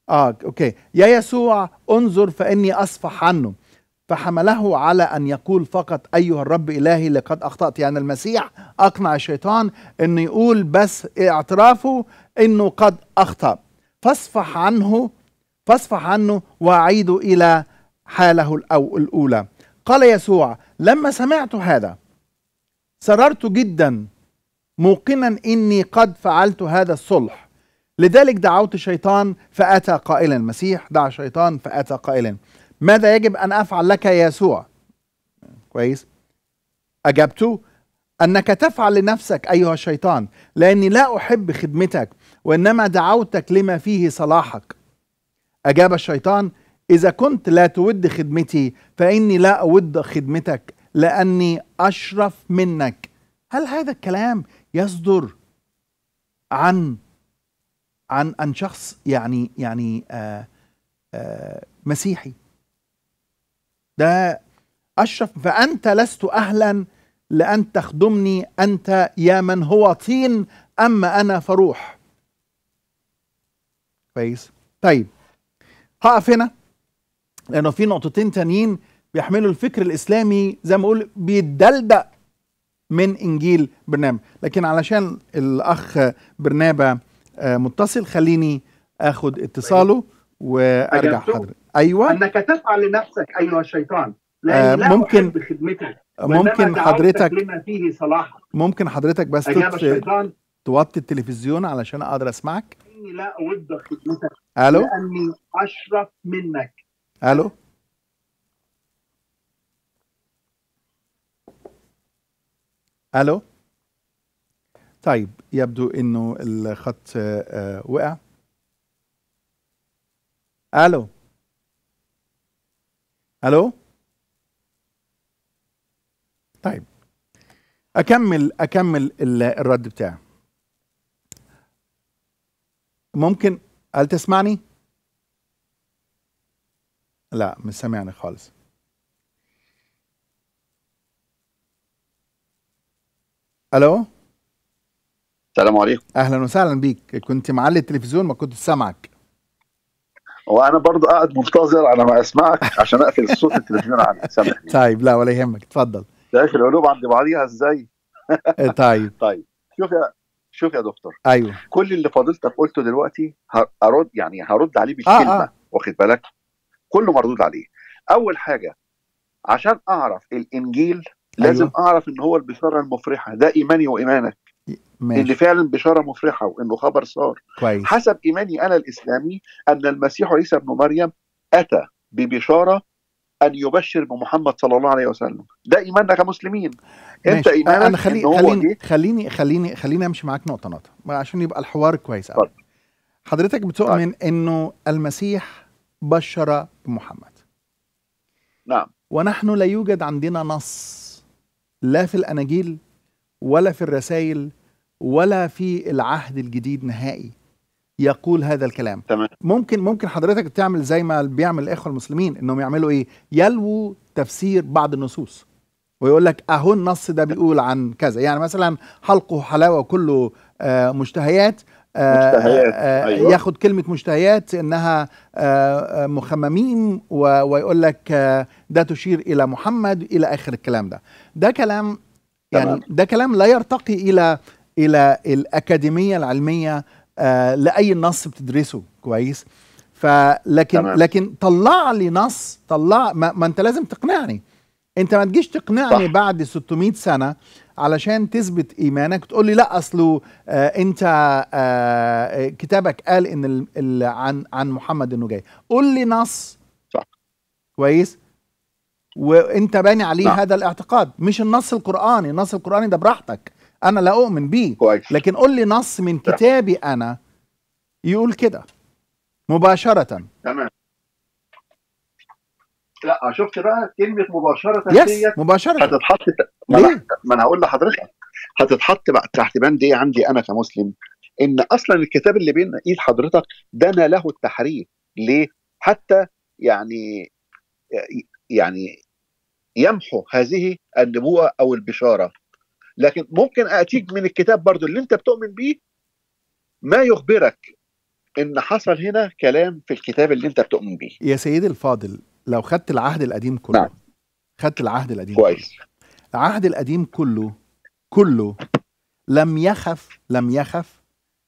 اه اوكي يا يسوع انظر فاني اصفح عنه فحمله على ان يقول فقط ايها الرب الهي لقد اخطات يعني المسيح اقنع الشيطان انه يقول بس اعترافه انه قد اخطا فاصفح عنه فاصفح عنه واعيده الى حاله الاولى قال يسوع لما سمعت هذا سررت جدا موقنا إني قد فعلت هذا الصلح لذلك دعوت شيطان فأتى قائلا المسيح دعا شيطان فأتى قائلا ماذا يجب أن أفعل لك يا يسوع كويس اجبت أنك تفعل لنفسك أيها الشيطان لأني لا أحب خدمتك وإنما دعوتك لما فيه صلاحك أجاب الشيطان إذا كنت لا تود خدمتي فإني لا أود خدمتك لأني أشرف منك هل هذا الكلام يصدر عن عن عن شخص يعني يعني آآ آه، آآ آه، مسيحي ده أشرف فأنت لست أهلا لأن تخدمني أنت يا من هو طين أما أنا فروح كويس طيب هقف هنا لأنه في نقطتين تانيين بيحملوا الفكر الإسلامي زي ما أقول بيدلدق من انجيل برنابا لكن علشان الاخ برنابا آه، متصل خليني اخد اتصاله وارجع حضرتك ايوه انك تفعل لنفسك ايها الشيطان آه،, آه ممكن ممكن حضرتك لما فيه صلاح ممكن حضرتك بس توطي التلفزيون علشان اقدر اسمعك اني لا اود خدمتك الو لاني اشرف منك الو الو طيب يبدو انه الخط آه، آه، وقع الو الو طيب اكمل اكمل الرد بتاعي ممكن هل تسمعني لا مش سامعني خالص الو السلام عليكم اهلا وسهلا بيك كنت معلي التلفزيون ما كنت سامعك وانا برضو قاعد منتظر على ما اسمعك عشان اقفل صوت التلفزيون عنك سامحني طيب لا ولا يهمك اتفضل شايف القلوب عند بعضيها ازاي إيه، طيب طيب شوف يا شوف يا دكتور ايوه كل اللي فاضلتك قلته دلوقتي هرد يعني هرد عليه بالكلمه آه آه. واخد بالك كله مردود عليه اول حاجه عشان اعرف الانجيل لازم أيوة. اعرف ان هو البشاره المفرحه ده ايماني وايمانك ماشي. ان فعلا بشاره مفرحه وانه خبر صار كويس. حسب ايماني انا الاسلامي ان المسيح عيسى ابن مريم اتى ببشاره ان يبشر بمحمد صلى الله عليه وسلم ده ايماننا كمسلمين ماشي. انت ايمانك انا خلي... إن هو خليني إيه؟ خليني خليني خليني امشي معاك نقطه نقطه عشان يبقى الحوار كويس قوي حضرتك بتؤمن طبعا. انه المسيح بشر بمحمد نعم ونحن لا يوجد عندنا نص لا في الأناجيل ولا في الرسائل ولا في العهد الجديد نهائي يقول هذا الكلام تمام. ممكن ممكن حضرتك تعمل زي ما بيعمل الإخوة المسلمين إنهم يعملوا إيه يلووا تفسير بعض النصوص ويقول لك أهو النص ده بيقول عن كذا يعني مثلا حلقه حلاوة كله آه، مشتهيات مشتهيات آه، آه، أيوة. ياخد كلمه مشتهيات انها آه، مخممين ويقول لك ده تشير الى محمد الى اخر الكلام ده ده كلام يعني ده كلام لا يرتقي الى الى الاكاديميه العلميه لاي نص بتدرسه كويس فلكن تمام. لكن طلع لي نص طلع ما, ما انت لازم تقنعني انت ما تجيش تقنعني صح. بعد 600 سنه علشان تثبت ايمانك تقول لي لا اصله آه انت آه،, آه كتابك قال ان الـ الـ عن عن محمد انه جاي قول لي نص صح كويس وانت باني عليه نعم. هذا الاعتقاد مش النص القراني النص القراني ده براحتك انا لا اؤمن بيه كويس. لكن قول لي نص من كتابي انا يقول كده مباشره تمام لا شفت بقى كلمه مباشره ديت مباشره هتتحط ما, ما انا هقول لحضرتك هتتحط بقى تحت بند ايه عندي انا كمسلم ان اصلا الكتاب اللي بين ايد حضرتك دنا له التحريف ليه؟ حتى يعني يعني يمحو هذه النبوه او البشاره لكن ممكن اتيك من الكتاب برضو اللي انت بتؤمن بيه ما يخبرك ان حصل هنا كلام في الكتاب اللي انت بتؤمن بيه يا سيدي الفاضل لو خدت العهد القديم كله نعم. خدت العهد القديم كويس العهد القديم كله كله لم يخف لم يخف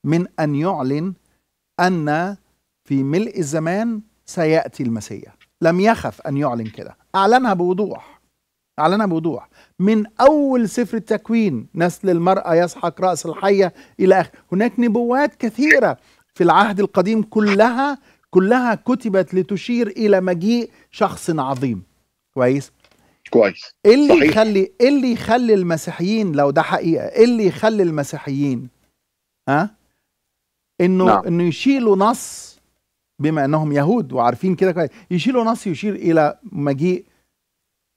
من ان يعلن ان في ملء الزمان سياتي المسيح لم يخف ان يعلن كده اعلنها بوضوح اعلنها بوضوح من اول سفر التكوين نسل المراه يسحق راس الحيه الى اخره هناك نبوات كثيره في العهد القديم كلها كلها كتبت لتشير الى مجيء شخص عظيم كويس كويس ايه اللي صحيح. يخلي ايه اللي يخلي المسيحيين لو ده حقيقه ايه اللي يخلي المسيحيين ها انه نعم. انه يشيلوا نص بما انهم يهود وعارفين كده كويس يشيلوا نص يشير الى مجيء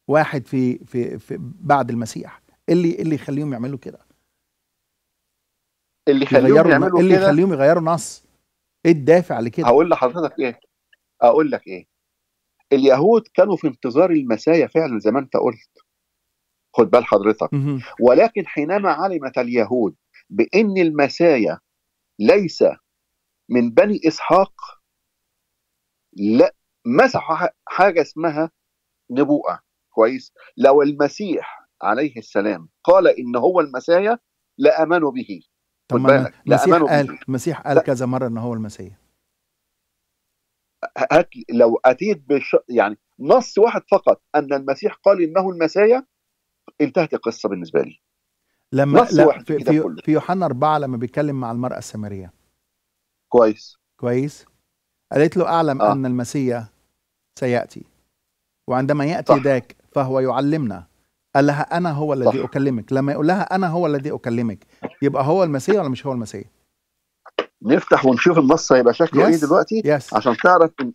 واحد في في, في بعد المسيح إيه اللي اللي يخليهم يعملوا كده اللي يخليهم يعملوا كده اللي يخليهم يغيروا إيه نص ايه الدافع لكده؟ هقول لحضرتك ايه؟ اقول لك ايه؟ اليهود كانوا في انتظار المسايا فعلا زي ما انت قلت. خد بال حضرتك ولكن حينما علمت اليهود بان المسايا ليس من بني اسحاق لا مسحوا حاجه اسمها نبوءه كويس لو المسيح عليه السلام قال ان هو المسايا لامنوا به طب المسيح قال المسيح قال كذا مره ان هو المسيح هات لو اتيت بش يعني نص واحد فقط ان المسيح قال انه المسيا انتهت القصه بالنسبه لي لما نص لا واحد في, في, في يوحنا أربعة لما بيتكلم مع المرأة السامرية كويس كويس قالت له أعلم آه. أن المسيح سيأتي وعندما يأتي صح. ذاك فهو يعلمنا قال لها انا هو الذي صح. اكلمك لما يقول لها انا هو الذي اكلمك يبقى هو المسيح ولا مش هو المسيح نفتح ونشوف النص هيبقى شكله ايه دلوقتي يس. عشان تعرف إن...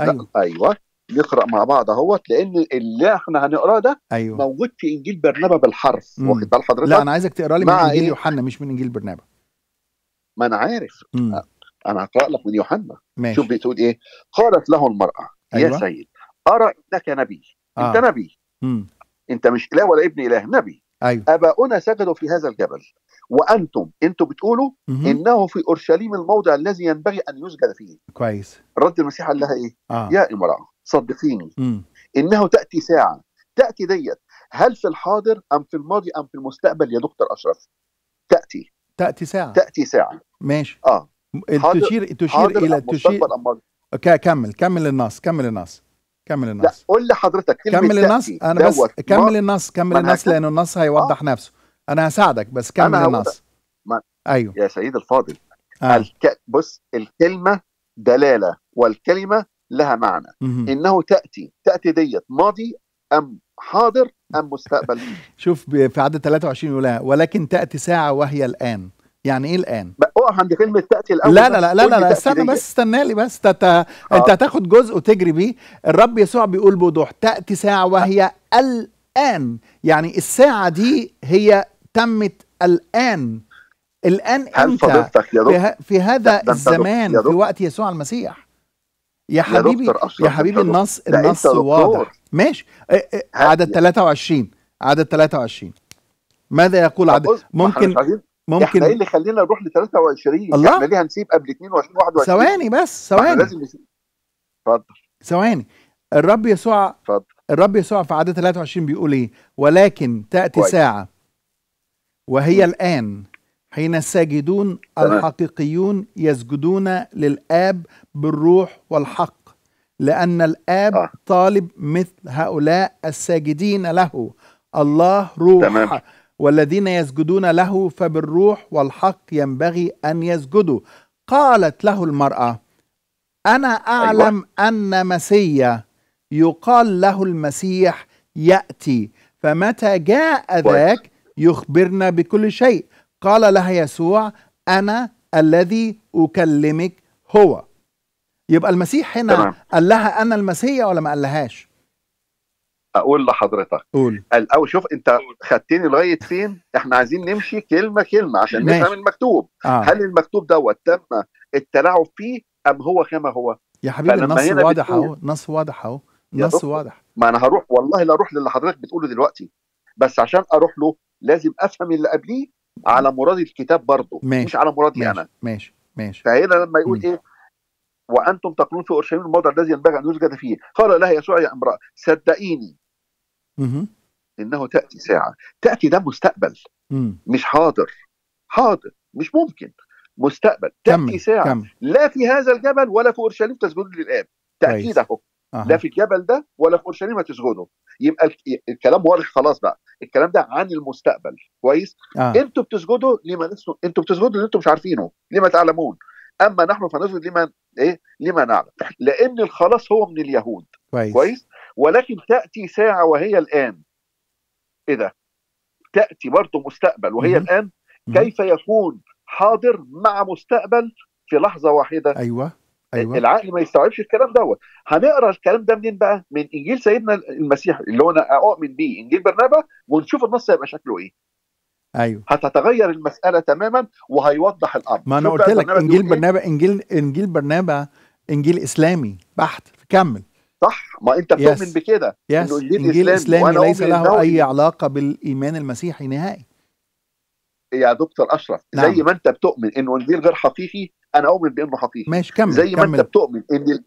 ايوه ايوه نقرا مع بعض اهوت لان اللي احنا هنقراه ده أيوة. موجود في انجيل برنابا بالحرف واخد بال حضرتك لا انا عايزك تقرا لي من انجيل إيه؟ يوحنا مش من انجيل برنابا ما انا عارف مم. انا هقرا لك من يوحنا ماشي. شوف بتقول ايه قالت له المراه أيوة. يا سيد ارى انك نبي آه. انت نبي مم. انت مش اله ولا ابن اله نبي أيوة. اباؤنا سجدوا في هذا الجبل وانتم انتم بتقولوا مهم. انه في اورشليم الموضع الذي ينبغي ان يسجد فيه كويس رد المسيح قال لها ايه آه. يا امراه صدقيني مم. انه تاتي ساعه تاتي ديت هل في الحاضر ام في الماضي ام في المستقبل يا دكتور اشرف تاتي تاتي ساعه تاتي ساعه ماشي اه تشير تشير الى تشير كمل كمل النص كمل النص كمل النص لا قول لحضرتك كمل النص انا بس كمل النص كمل النص لان النص هيوضح آه. نفسه انا هساعدك بس كمل النص ما... ايوه يا سيد الفاضل آه. الك... بص الكلمه دلاله والكلمه لها معنى مم. انه تاتي تاتي ديت ماضي ام حاضر ام مستقبل شوف في عدد 23 يقولها ولكن تاتي ساعه وهي الان يعني ايه الان ب... اقف عند كلمه تاتي الاول لا لا لا لا, لا, لا استنى بس استنى لي بس تت... آه. انت هتاخد جزء وتجري بيه الرب يسوع بيقول بوضوح تاتي ساعه وهي الان يعني الساعه دي هي تمت الان الان انت في, ه... في هذا الزمان في وقت يسوع المسيح يا حبيبي يا, يا حبيبي النص النص واضح ماشي عدد 23 عدد 23 ماذا يقول عدد ممكن ممكن احنا ايه اللي خلينا نروح ل 23 الله احنا ليه هنسيب قبل 22 21 ثواني بس ثواني لازم نسيب اتفضل ثواني الرب يسوع اتفضل الرب يسوع في عدد 23 بيقول ايه ولكن تاتي كويس. ساعه وهي م. الان حين الساجدون تمام. الحقيقيون يسجدون للاب بالروح والحق لأن الآب آه. طالب مثل هؤلاء الساجدين له الله روح تمام. والذين يسجدون له فبالروح والحق ينبغي أن يسجدوا قالت له المرأة أنا أعلم أيوة. أن مسيا يقال له المسيح يأتي فمتى جاء ذاك يخبرنا بكل شيء قال لها يسوع أنا الذي أكلمك هو يبقى المسيح هنا قال لها أنا المسيح ولا ما قال لهاش اقول لحضرتك قول او شوف انت خدتني لغايه فين احنا عايزين نمشي كلمه كلمه عشان نفهم المكتوب آه. هل المكتوب دوت تم التلاعب فيه ام هو كما هو يا حبيبي النص واضح اهو النص واضح اهو النص واضح ما انا هروح والله لا اروح للي حضرتك بتقوله دلوقتي بس عشان اروح له لازم افهم اللي قبليه على مراد الكتاب برضه ماشي. مش على مرادي ماشي. انا ماشي ماشي فهنا لما يقول م. ايه وانتم تقولون في اورشليم الموضع الذي ينبغي ان يسجد فيه قال لها يسوع يا امراه صدقيني انه تاتي ساعه تاتي ده مستقبل مش حاضر حاضر مش ممكن مستقبل تاتي كمل. ساعه كمل. لا في هذا الجبل ولا في اورشليم تسجد للاب تاكيد اهو لا في الجبل ده ولا في اورشليم هتسجدوا يبقى الكلام واضح خلاص بقى الكلام ده عن المستقبل كويس آه. انتوا بتسجدوا لما انتوا بتسجدوا اللي انتوا مش عارفينه لما تعلمون اما نحن فنسجد لما ايه لما نعلم لان الخلاص هو من اليهود كويس, كويس؟ ولكن تاتي ساعه وهي الان ايه ده تاتي برضه مستقبل وهي الان كيف يكون حاضر مع مستقبل في لحظه واحده ايوه إيه، ايوه العقل ما يستوعبش الكلام دوت هنقرا الكلام ده منين بقى من انجيل سيدنا المسيح اللي هو انا اؤمن بيه انجيل برنابا ونشوف النص هيبقى شكله ايه ايوه هتتغير المساله تماما وهيوضح الامر ما انا قلت لك انجيل إيه. برنابا انجيل انجيل برنابا انجيل اسلامي بحت كمل صح ما انت بتؤمن بكده انه الانجيل الاسلامي, الإسلامي ليس له اي علاقه بالايمان المسيحي نهائي يا دكتور اشرف نعم. زي ما انت بتؤمن انه انجيل غير حقيقي انا اؤمن بانه حقيقي ماشي كمل زي ما كمل. انت بتؤمن ان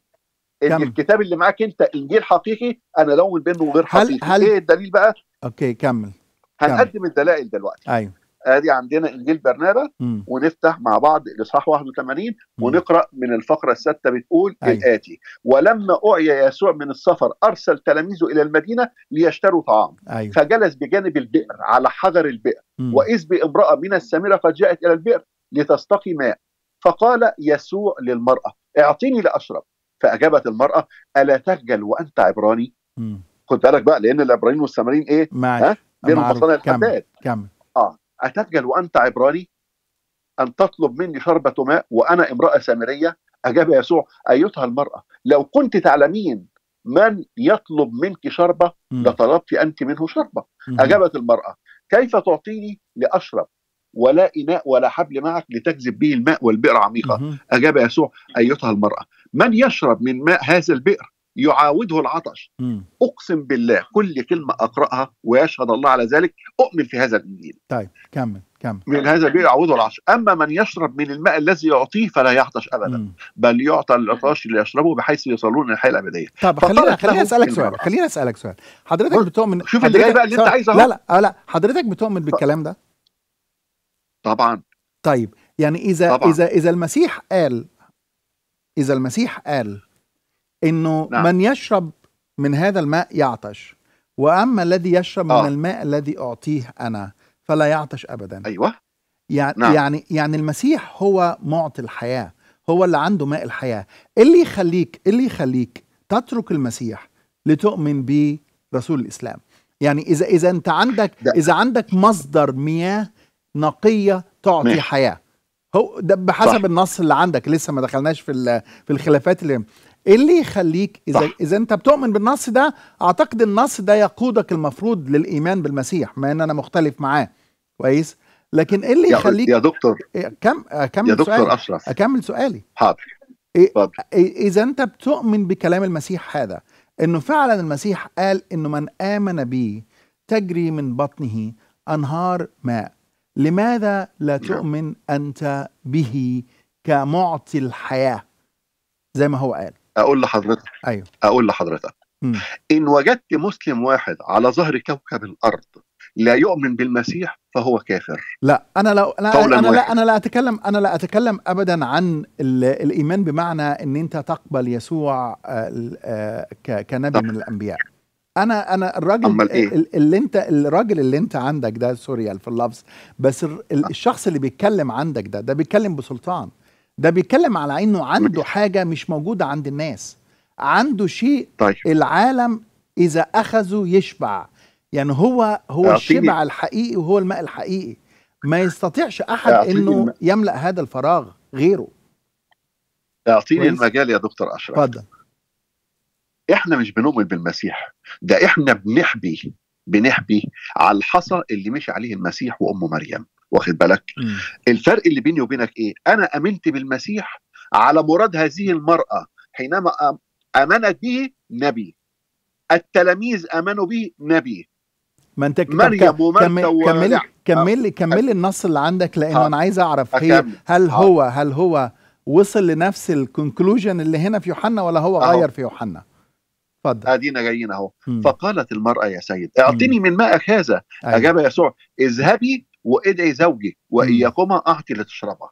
ان الكتاب اللي معاك انت انجيل حقيقي انا اؤمن بانه غير حقيقي هل... هل... ايه الدليل بقى اوكي كمل هنقدم الدلائل دلوقتي ايوه ادي عندنا انجيل برنابا ونفتح مع بعض الاصحاح 81 ونقرا من الفقره السادسه بتقول أيوة. الاتي ولما اعي يسوع من السفر ارسل تلاميذه الى المدينه ليشتروا طعام أيوة. فجلس بجانب البئر على حجر البئر واذ بامراه من السامره قد جاءت الى البئر لتستقي ماء فقال يسوع للمراه اعطيني لاشرب فاجابت المراه الا تخجل وانت عبراني م. خد بالك بقى لان العبرانيين والسامريين ايه؟ معاش. ها؟ بين المصانع الحداد كمل اه أتخجل وأنت عبراني أن تطلب مني شربة ماء وأنا امرأة سامرية أجاب يسوع أيتها المرأة لو كنت تعلمين من يطلب منك شربة لطلبت أنت منه شربة أجابت المرأة كيف تعطيني لأشرب ولا إناء ولا حبل معك لتجذب به الماء والبئر عميقة أجاب يسوع أيتها المرأة من يشرب من ماء هذا البئر يعاوده العطش م. اقسم بالله كل كلمه اقراها ويشهد الله على ذلك اؤمن في هذا الانجيل طيب كمل كمل من هذا البئر يعوده العطش اما من يشرب من الماء الذي يعطيه فلا يعطش ابدا م. بل يعطى العطاش اللي يشربه بحيث يصلون الى الحياه الابديه طب خلينا خلينا اسالك سؤال خلينا اسالك سؤال حضرتك بتؤمن شوف اللي جاي بقى اللي انت عايزه لا لا آه، لا حضرتك بتؤمن بالكلام ده طبعا طيب يعني اذا طبعًا. اذا اذا المسيح قال اذا المسيح قال انه نعم. من يشرب من هذا الماء يعطش واما الذي يشرب آه. من الماء الذي اعطيه انا فلا يعطش ابدا ايوه يعني نعم. يعني يعني المسيح هو معطي الحياه هو اللي عنده ماء الحياه اللي يخليك اللي يخليك تترك المسيح لتؤمن برسول الاسلام يعني اذا اذا انت عندك ده. اذا عندك مصدر مياه نقيه تعطي مياه. حياه هو ده بحسب صح. النص اللي عندك لسه ما دخلناش في في الخلافات اللي ايه اللي يخليك اذا صح. اذا انت بتؤمن بالنص ده اعتقد النص ده يقودك المفروض للايمان بالمسيح ما ان انا مختلف معاه كويس لكن ايه اللي يخليك يا دكتور إيه، كم اكمل يا دكتور سؤالي. اشرف اكمل سؤالي حاضر إيه،, إيه اذا انت بتؤمن بكلام المسيح هذا انه فعلا المسيح قال انه من امن بي تجري من بطنه انهار ماء لماذا لا نعم. تؤمن انت به كمعطي الحياه زي ما هو قال اقول لحضرتك ايوه اقول لحضرتك م. ان وجدت مسلم واحد على ظهر كوكب الارض لا يؤمن بالمسيح فهو كافر لا انا لا انا, أنا لا انا لا اتكلم انا لا اتكلم ابدا عن الايمان بمعنى ان انت تقبل يسوع آه، آه، كنبي من الانبياء انا انا الراجل إيه؟ اللي انت الراجل اللي انت عندك ده سوري في اللفظ بس آه. الشخص اللي بيتكلم عندك ده ده بيتكلم بسلطان ده بيتكلم على انه عنده حاجه مش موجوده عند الناس عنده شيء طيب. العالم اذا اخذه يشبع يعني هو هو الشبع الحقيقي وهو الماء الحقيقي ما يستطيعش احد انه الم... يملا هذا الفراغ غيره اعطيني المجال يا دكتور اشرف اتفضل احنا مش بنؤمن بالمسيح ده احنا بنحبي بنحبي على الحصى اللي مشي عليه المسيح وامه مريم واخد بالك م. الفرق اللي بيني وبينك ايه انا امنت بالمسيح على مراد هذه المراه حينما امنت به نبي التلاميذ امنوا به نبي ما انت مريم ومريم كمل كمل لي كمل لي النص اللي عندك لان انا عايز اعرف هي هل هو هل هو وصل لنفس الكونكلوجن اللي هنا في يوحنا ولا هو غير في يوحنا اتفضل ادينا جايين اهو فقالت المراه يا سيد اعطني من ماءك هذا أيوه. اجاب يسوع اذهبي وادعي زوجي واياكما اعطي لتشربه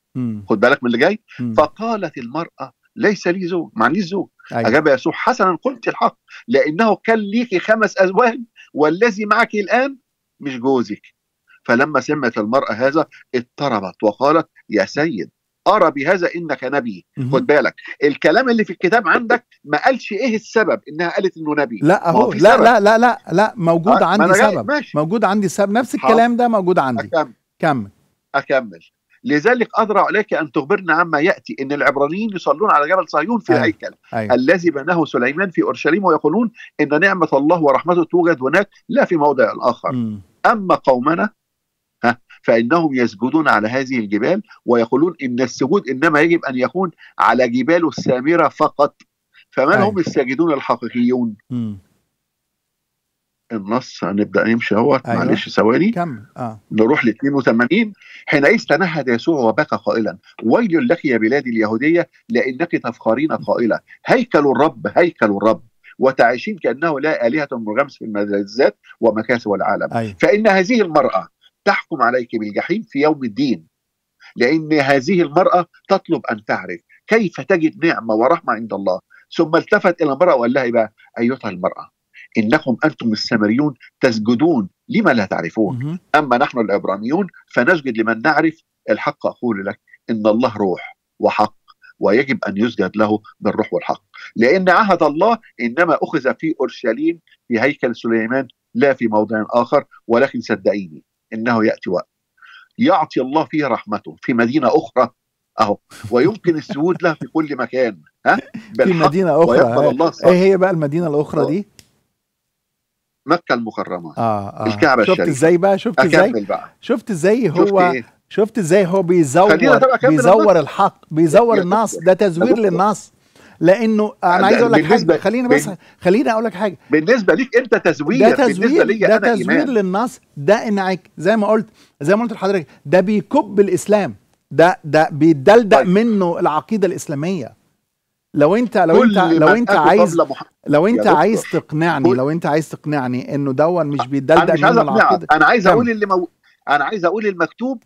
خد بالك من اللي جاي فقالت المراه ليس لي زوج ما عنديش زوج أيوة. اجاب يسوع حسنا قلت الحق لانه كان ليكي خمس ازواج والذي معك الان مش جوزك فلما سمعت المراه هذا اضطربت وقالت يا سيد ارى بهذا انك نبي خد بالك الكلام اللي في الكتاب عندك ما قالش ايه السبب انها قالت انه نبي لا اهو لا لا لا لا لا موجود آه عندي سبب ماشي. موجود عندي سبب نفس الكلام ده موجود عندي أكمل. كمل اكمل لذلك اذرع عليك ان تخبرنا عما ياتي ان العبرانيين يصلون على جبل صهيون في أيوه، الهيكل أيوة. أيوة. الذي بناه سليمان في اورشليم ويقولون ان نعمه الله ورحمته توجد هناك لا في موضع اخر م. اما قومنا فإنهم يسجدون على هذه الجبال ويقولون إن السجود إنما يجب أن يكون على جبال السامرة فقط فمن أيوة. هم الساجدون الحقيقيون؟ النص هنبدا نمشي اهو أيوة. معلش ثواني آه. نروح ل 82 حينئذ تنهد يسوع وبكى قائلا ويل لك يا بلادي اليهوديه لانك تفخرين قائله هيكل الرب هيكل الرب وتعيشين كانه لا الهه مرغمس في المزازات ومكاسب العالم أيوة. فان هذه المراه تحكم عليك بالجحيم في يوم الدين لأن هذه المرأة تطلب أن تعرف كيف تجد نعمة ورحمة عند الله ثم التفت إلى المرأة وقال لها إيه بقى أيتها المرأة إنكم أنتم السامريون تسجدون لما لا تعرفون أما نحن العبرانيون فنسجد لمن نعرف الحق أقول لك إن الله روح وحق ويجب أن يسجد له بالروح والحق لأن عهد الله إنما أخذ في أورشليم في هيكل سليمان لا في موضع آخر ولكن صدقيني انه ياتي وقت يعطي الله فيه رحمته في مدينه اخرى اهو ويمكن السجود له في كل مكان ها في مدينه اخرى الله إيه،, ايه هي بقى المدينه الاخرى دي مكه المكرمه اه, آه. الكعبه شفت ازاي بقى شفت ازاي بقى. شفت ازاي هو شفت, إيه؟ شفت ازاي هو بيزور بيزور الحق بيزور النص ده تزوير للنص لانه انا عايز اقول لك حاجه خليني بس خليني اقول لك حاجه بالنسبه ليك انت تزوير ده تزوير بالنسبه ليا ده أنا تزوير إيمان. للنص ده انعك زي ما قلت زي ما قلت لحضرتك ده بيكب الاسلام ده ده بيدلدق طيب. منه العقيده الاسلاميه لو انت لو انت لو انت عايز لو انت عايز تقنعني لو انت عايز تقنعني انه دون مش بيدلدق منه العقيده انا عايز اقول اللي مو... انا عايز اقول المكتوب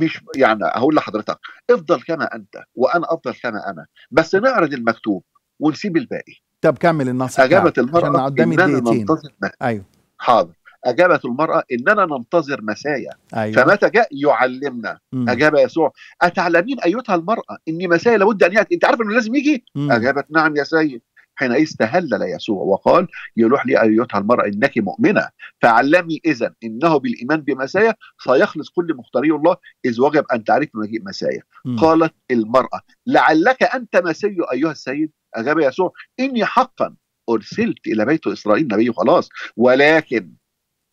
مش يعني هقول لحضرتك افضل كما انت وانا افضل كما انا بس نعرض المكتوب ونسيب الباقي طب كمل النص اجابت المراه قدامي إننا ننتظر ايوه حاضر اجابت المراه اننا ننتظر مسايا أيوة. فمتى جاء يعلمنا مم. اجاب يسوع اتعلمين ايتها المراه اني مسايا لابد ان ياتي انت عارف انه لازم يجي مم. اجابت نعم يا سيد حينئذ تهلل يسوع وقال يلوح لي أيتها المرأة إنك مؤمنة فعلمي إذا إنه بالإيمان بمسايا سيخلص كل مختاري الله إذ وجب أن تعرف مجيء مسايا قالت المرأة لعلك أنت مسيا أيها السيد أجاب يسوع إني حقا أرسلت إلى بيت إسرائيل نبي خلاص ولكن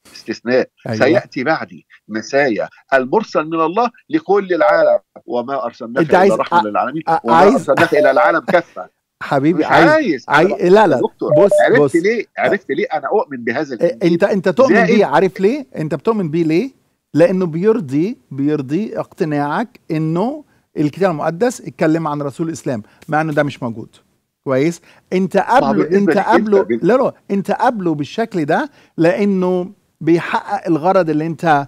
استثناء أيوة. سياتي بعدي مسايا المرسل من الله لكل العالم وما ارسلناك الا رحمه للعالمين وما عايز... ارسلناك الى العالم كافه حبيبي عايز, عايز. عايز. لا لا بص عرفت بص. ليه عرفت ليه انا اؤمن بهذا الانجيل انت انت تؤمن بيه عارف ليه انت بتؤمن بيه ليه لانه بيرضي بيرضي اقتناعك انه الكتاب المقدس اتكلم عن رسول الاسلام مع انه ده مش موجود كويس انت قابله انت قابله لا لا انت قابله بالشكل ده لانه بيحقق الغرض اللي انت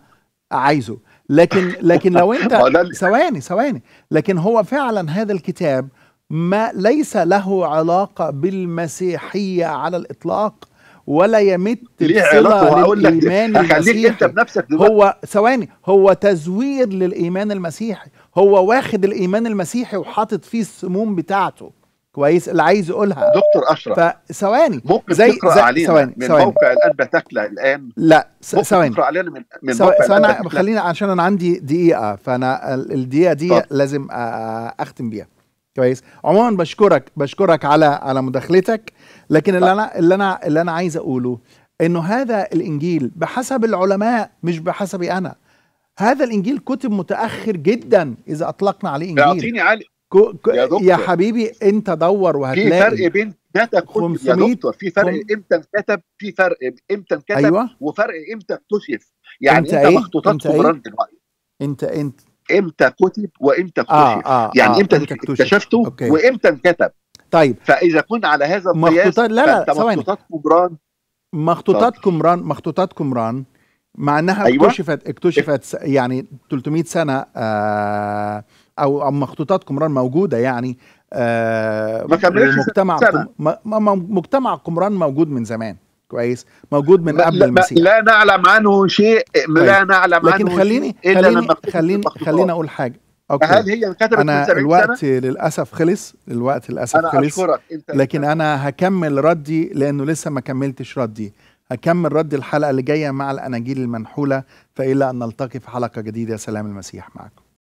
عايزه لكن لكن لو انت ثواني ثواني لكن هو فعلا هذا الكتاب ما ليس له علاقة بالمسيحية على الإطلاق ولا يمت بصلة للإيمان المسيحي انت بنفسك دلوقتي. هو ثواني هو تزوير للإيمان المسيحي هو واخد الإيمان المسيحي وحاطط فيه السموم بتاعته كويس اللي عايز يقولها دكتور اشرف فثواني ممكن زي تقرا زي علينا سواني من سواني موقع الانبا تاكله الان لا ثواني تقرا علينا من, من موقع ثواني خليني عشان انا عندي دقيقه فانا الدقيقه دي طب. لازم اختم بيها كويس عموما بشكرك بشكرك على على مداخلتك لكن اللي انا اللي انا اللي انا عايز اقوله انه هذا الانجيل بحسب العلماء مش بحسبي انا هذا الانجيل كتب متاخر جدا اذا اطلقنا عليه انجيل اعطيني علي كو كو يا, دكتور. يا حبيبي انت دور وهتلاقي في فرق بين ده كتب يا دكتور في فرق امتى انكتب في فرق امتى انكتب أيوة؟ وفرق امتى اكتشف يعني إيه؟ إيه؟ انت, انت إيه؟ انت إيه؟ دلوقتي انت انت امتى كتب وامتى اكتشف آه آه يعني آه امتى اكتشفته أوكي. وامتى انكتب طيب فاذا كنا على هذا القياس مخطوطات لا لا ثواني مخطوطات كمران مخطوطات كمران مخطوطات كمران مع انها أيوة. اكتشفت اكتشفت يعني 300 سنه آه او مخطوطات قمران موجوده يعني آه ما كملتش مجتمع سنة. مجتمع قمران موجود من زمان كويس موجود من قبل لا المسيح لا نعلم عنه شيء لا طيب. نعلم لكن عنه خليني شيء خليني إلا خليني خليني اقول حاجه أوكي. هل هي انكتبت انا الوقت سنة؟ للاسف خلص الوقت للاسف أنا خلص أشكرك. انت لكن انا هكمل ردي لانه لسه ما كملتش ردي هكمل رد الحلقه اللي جايه مع الاناجيل المنحوله فالى ان نلتقي في حلقه جديده سلام المسيح معكم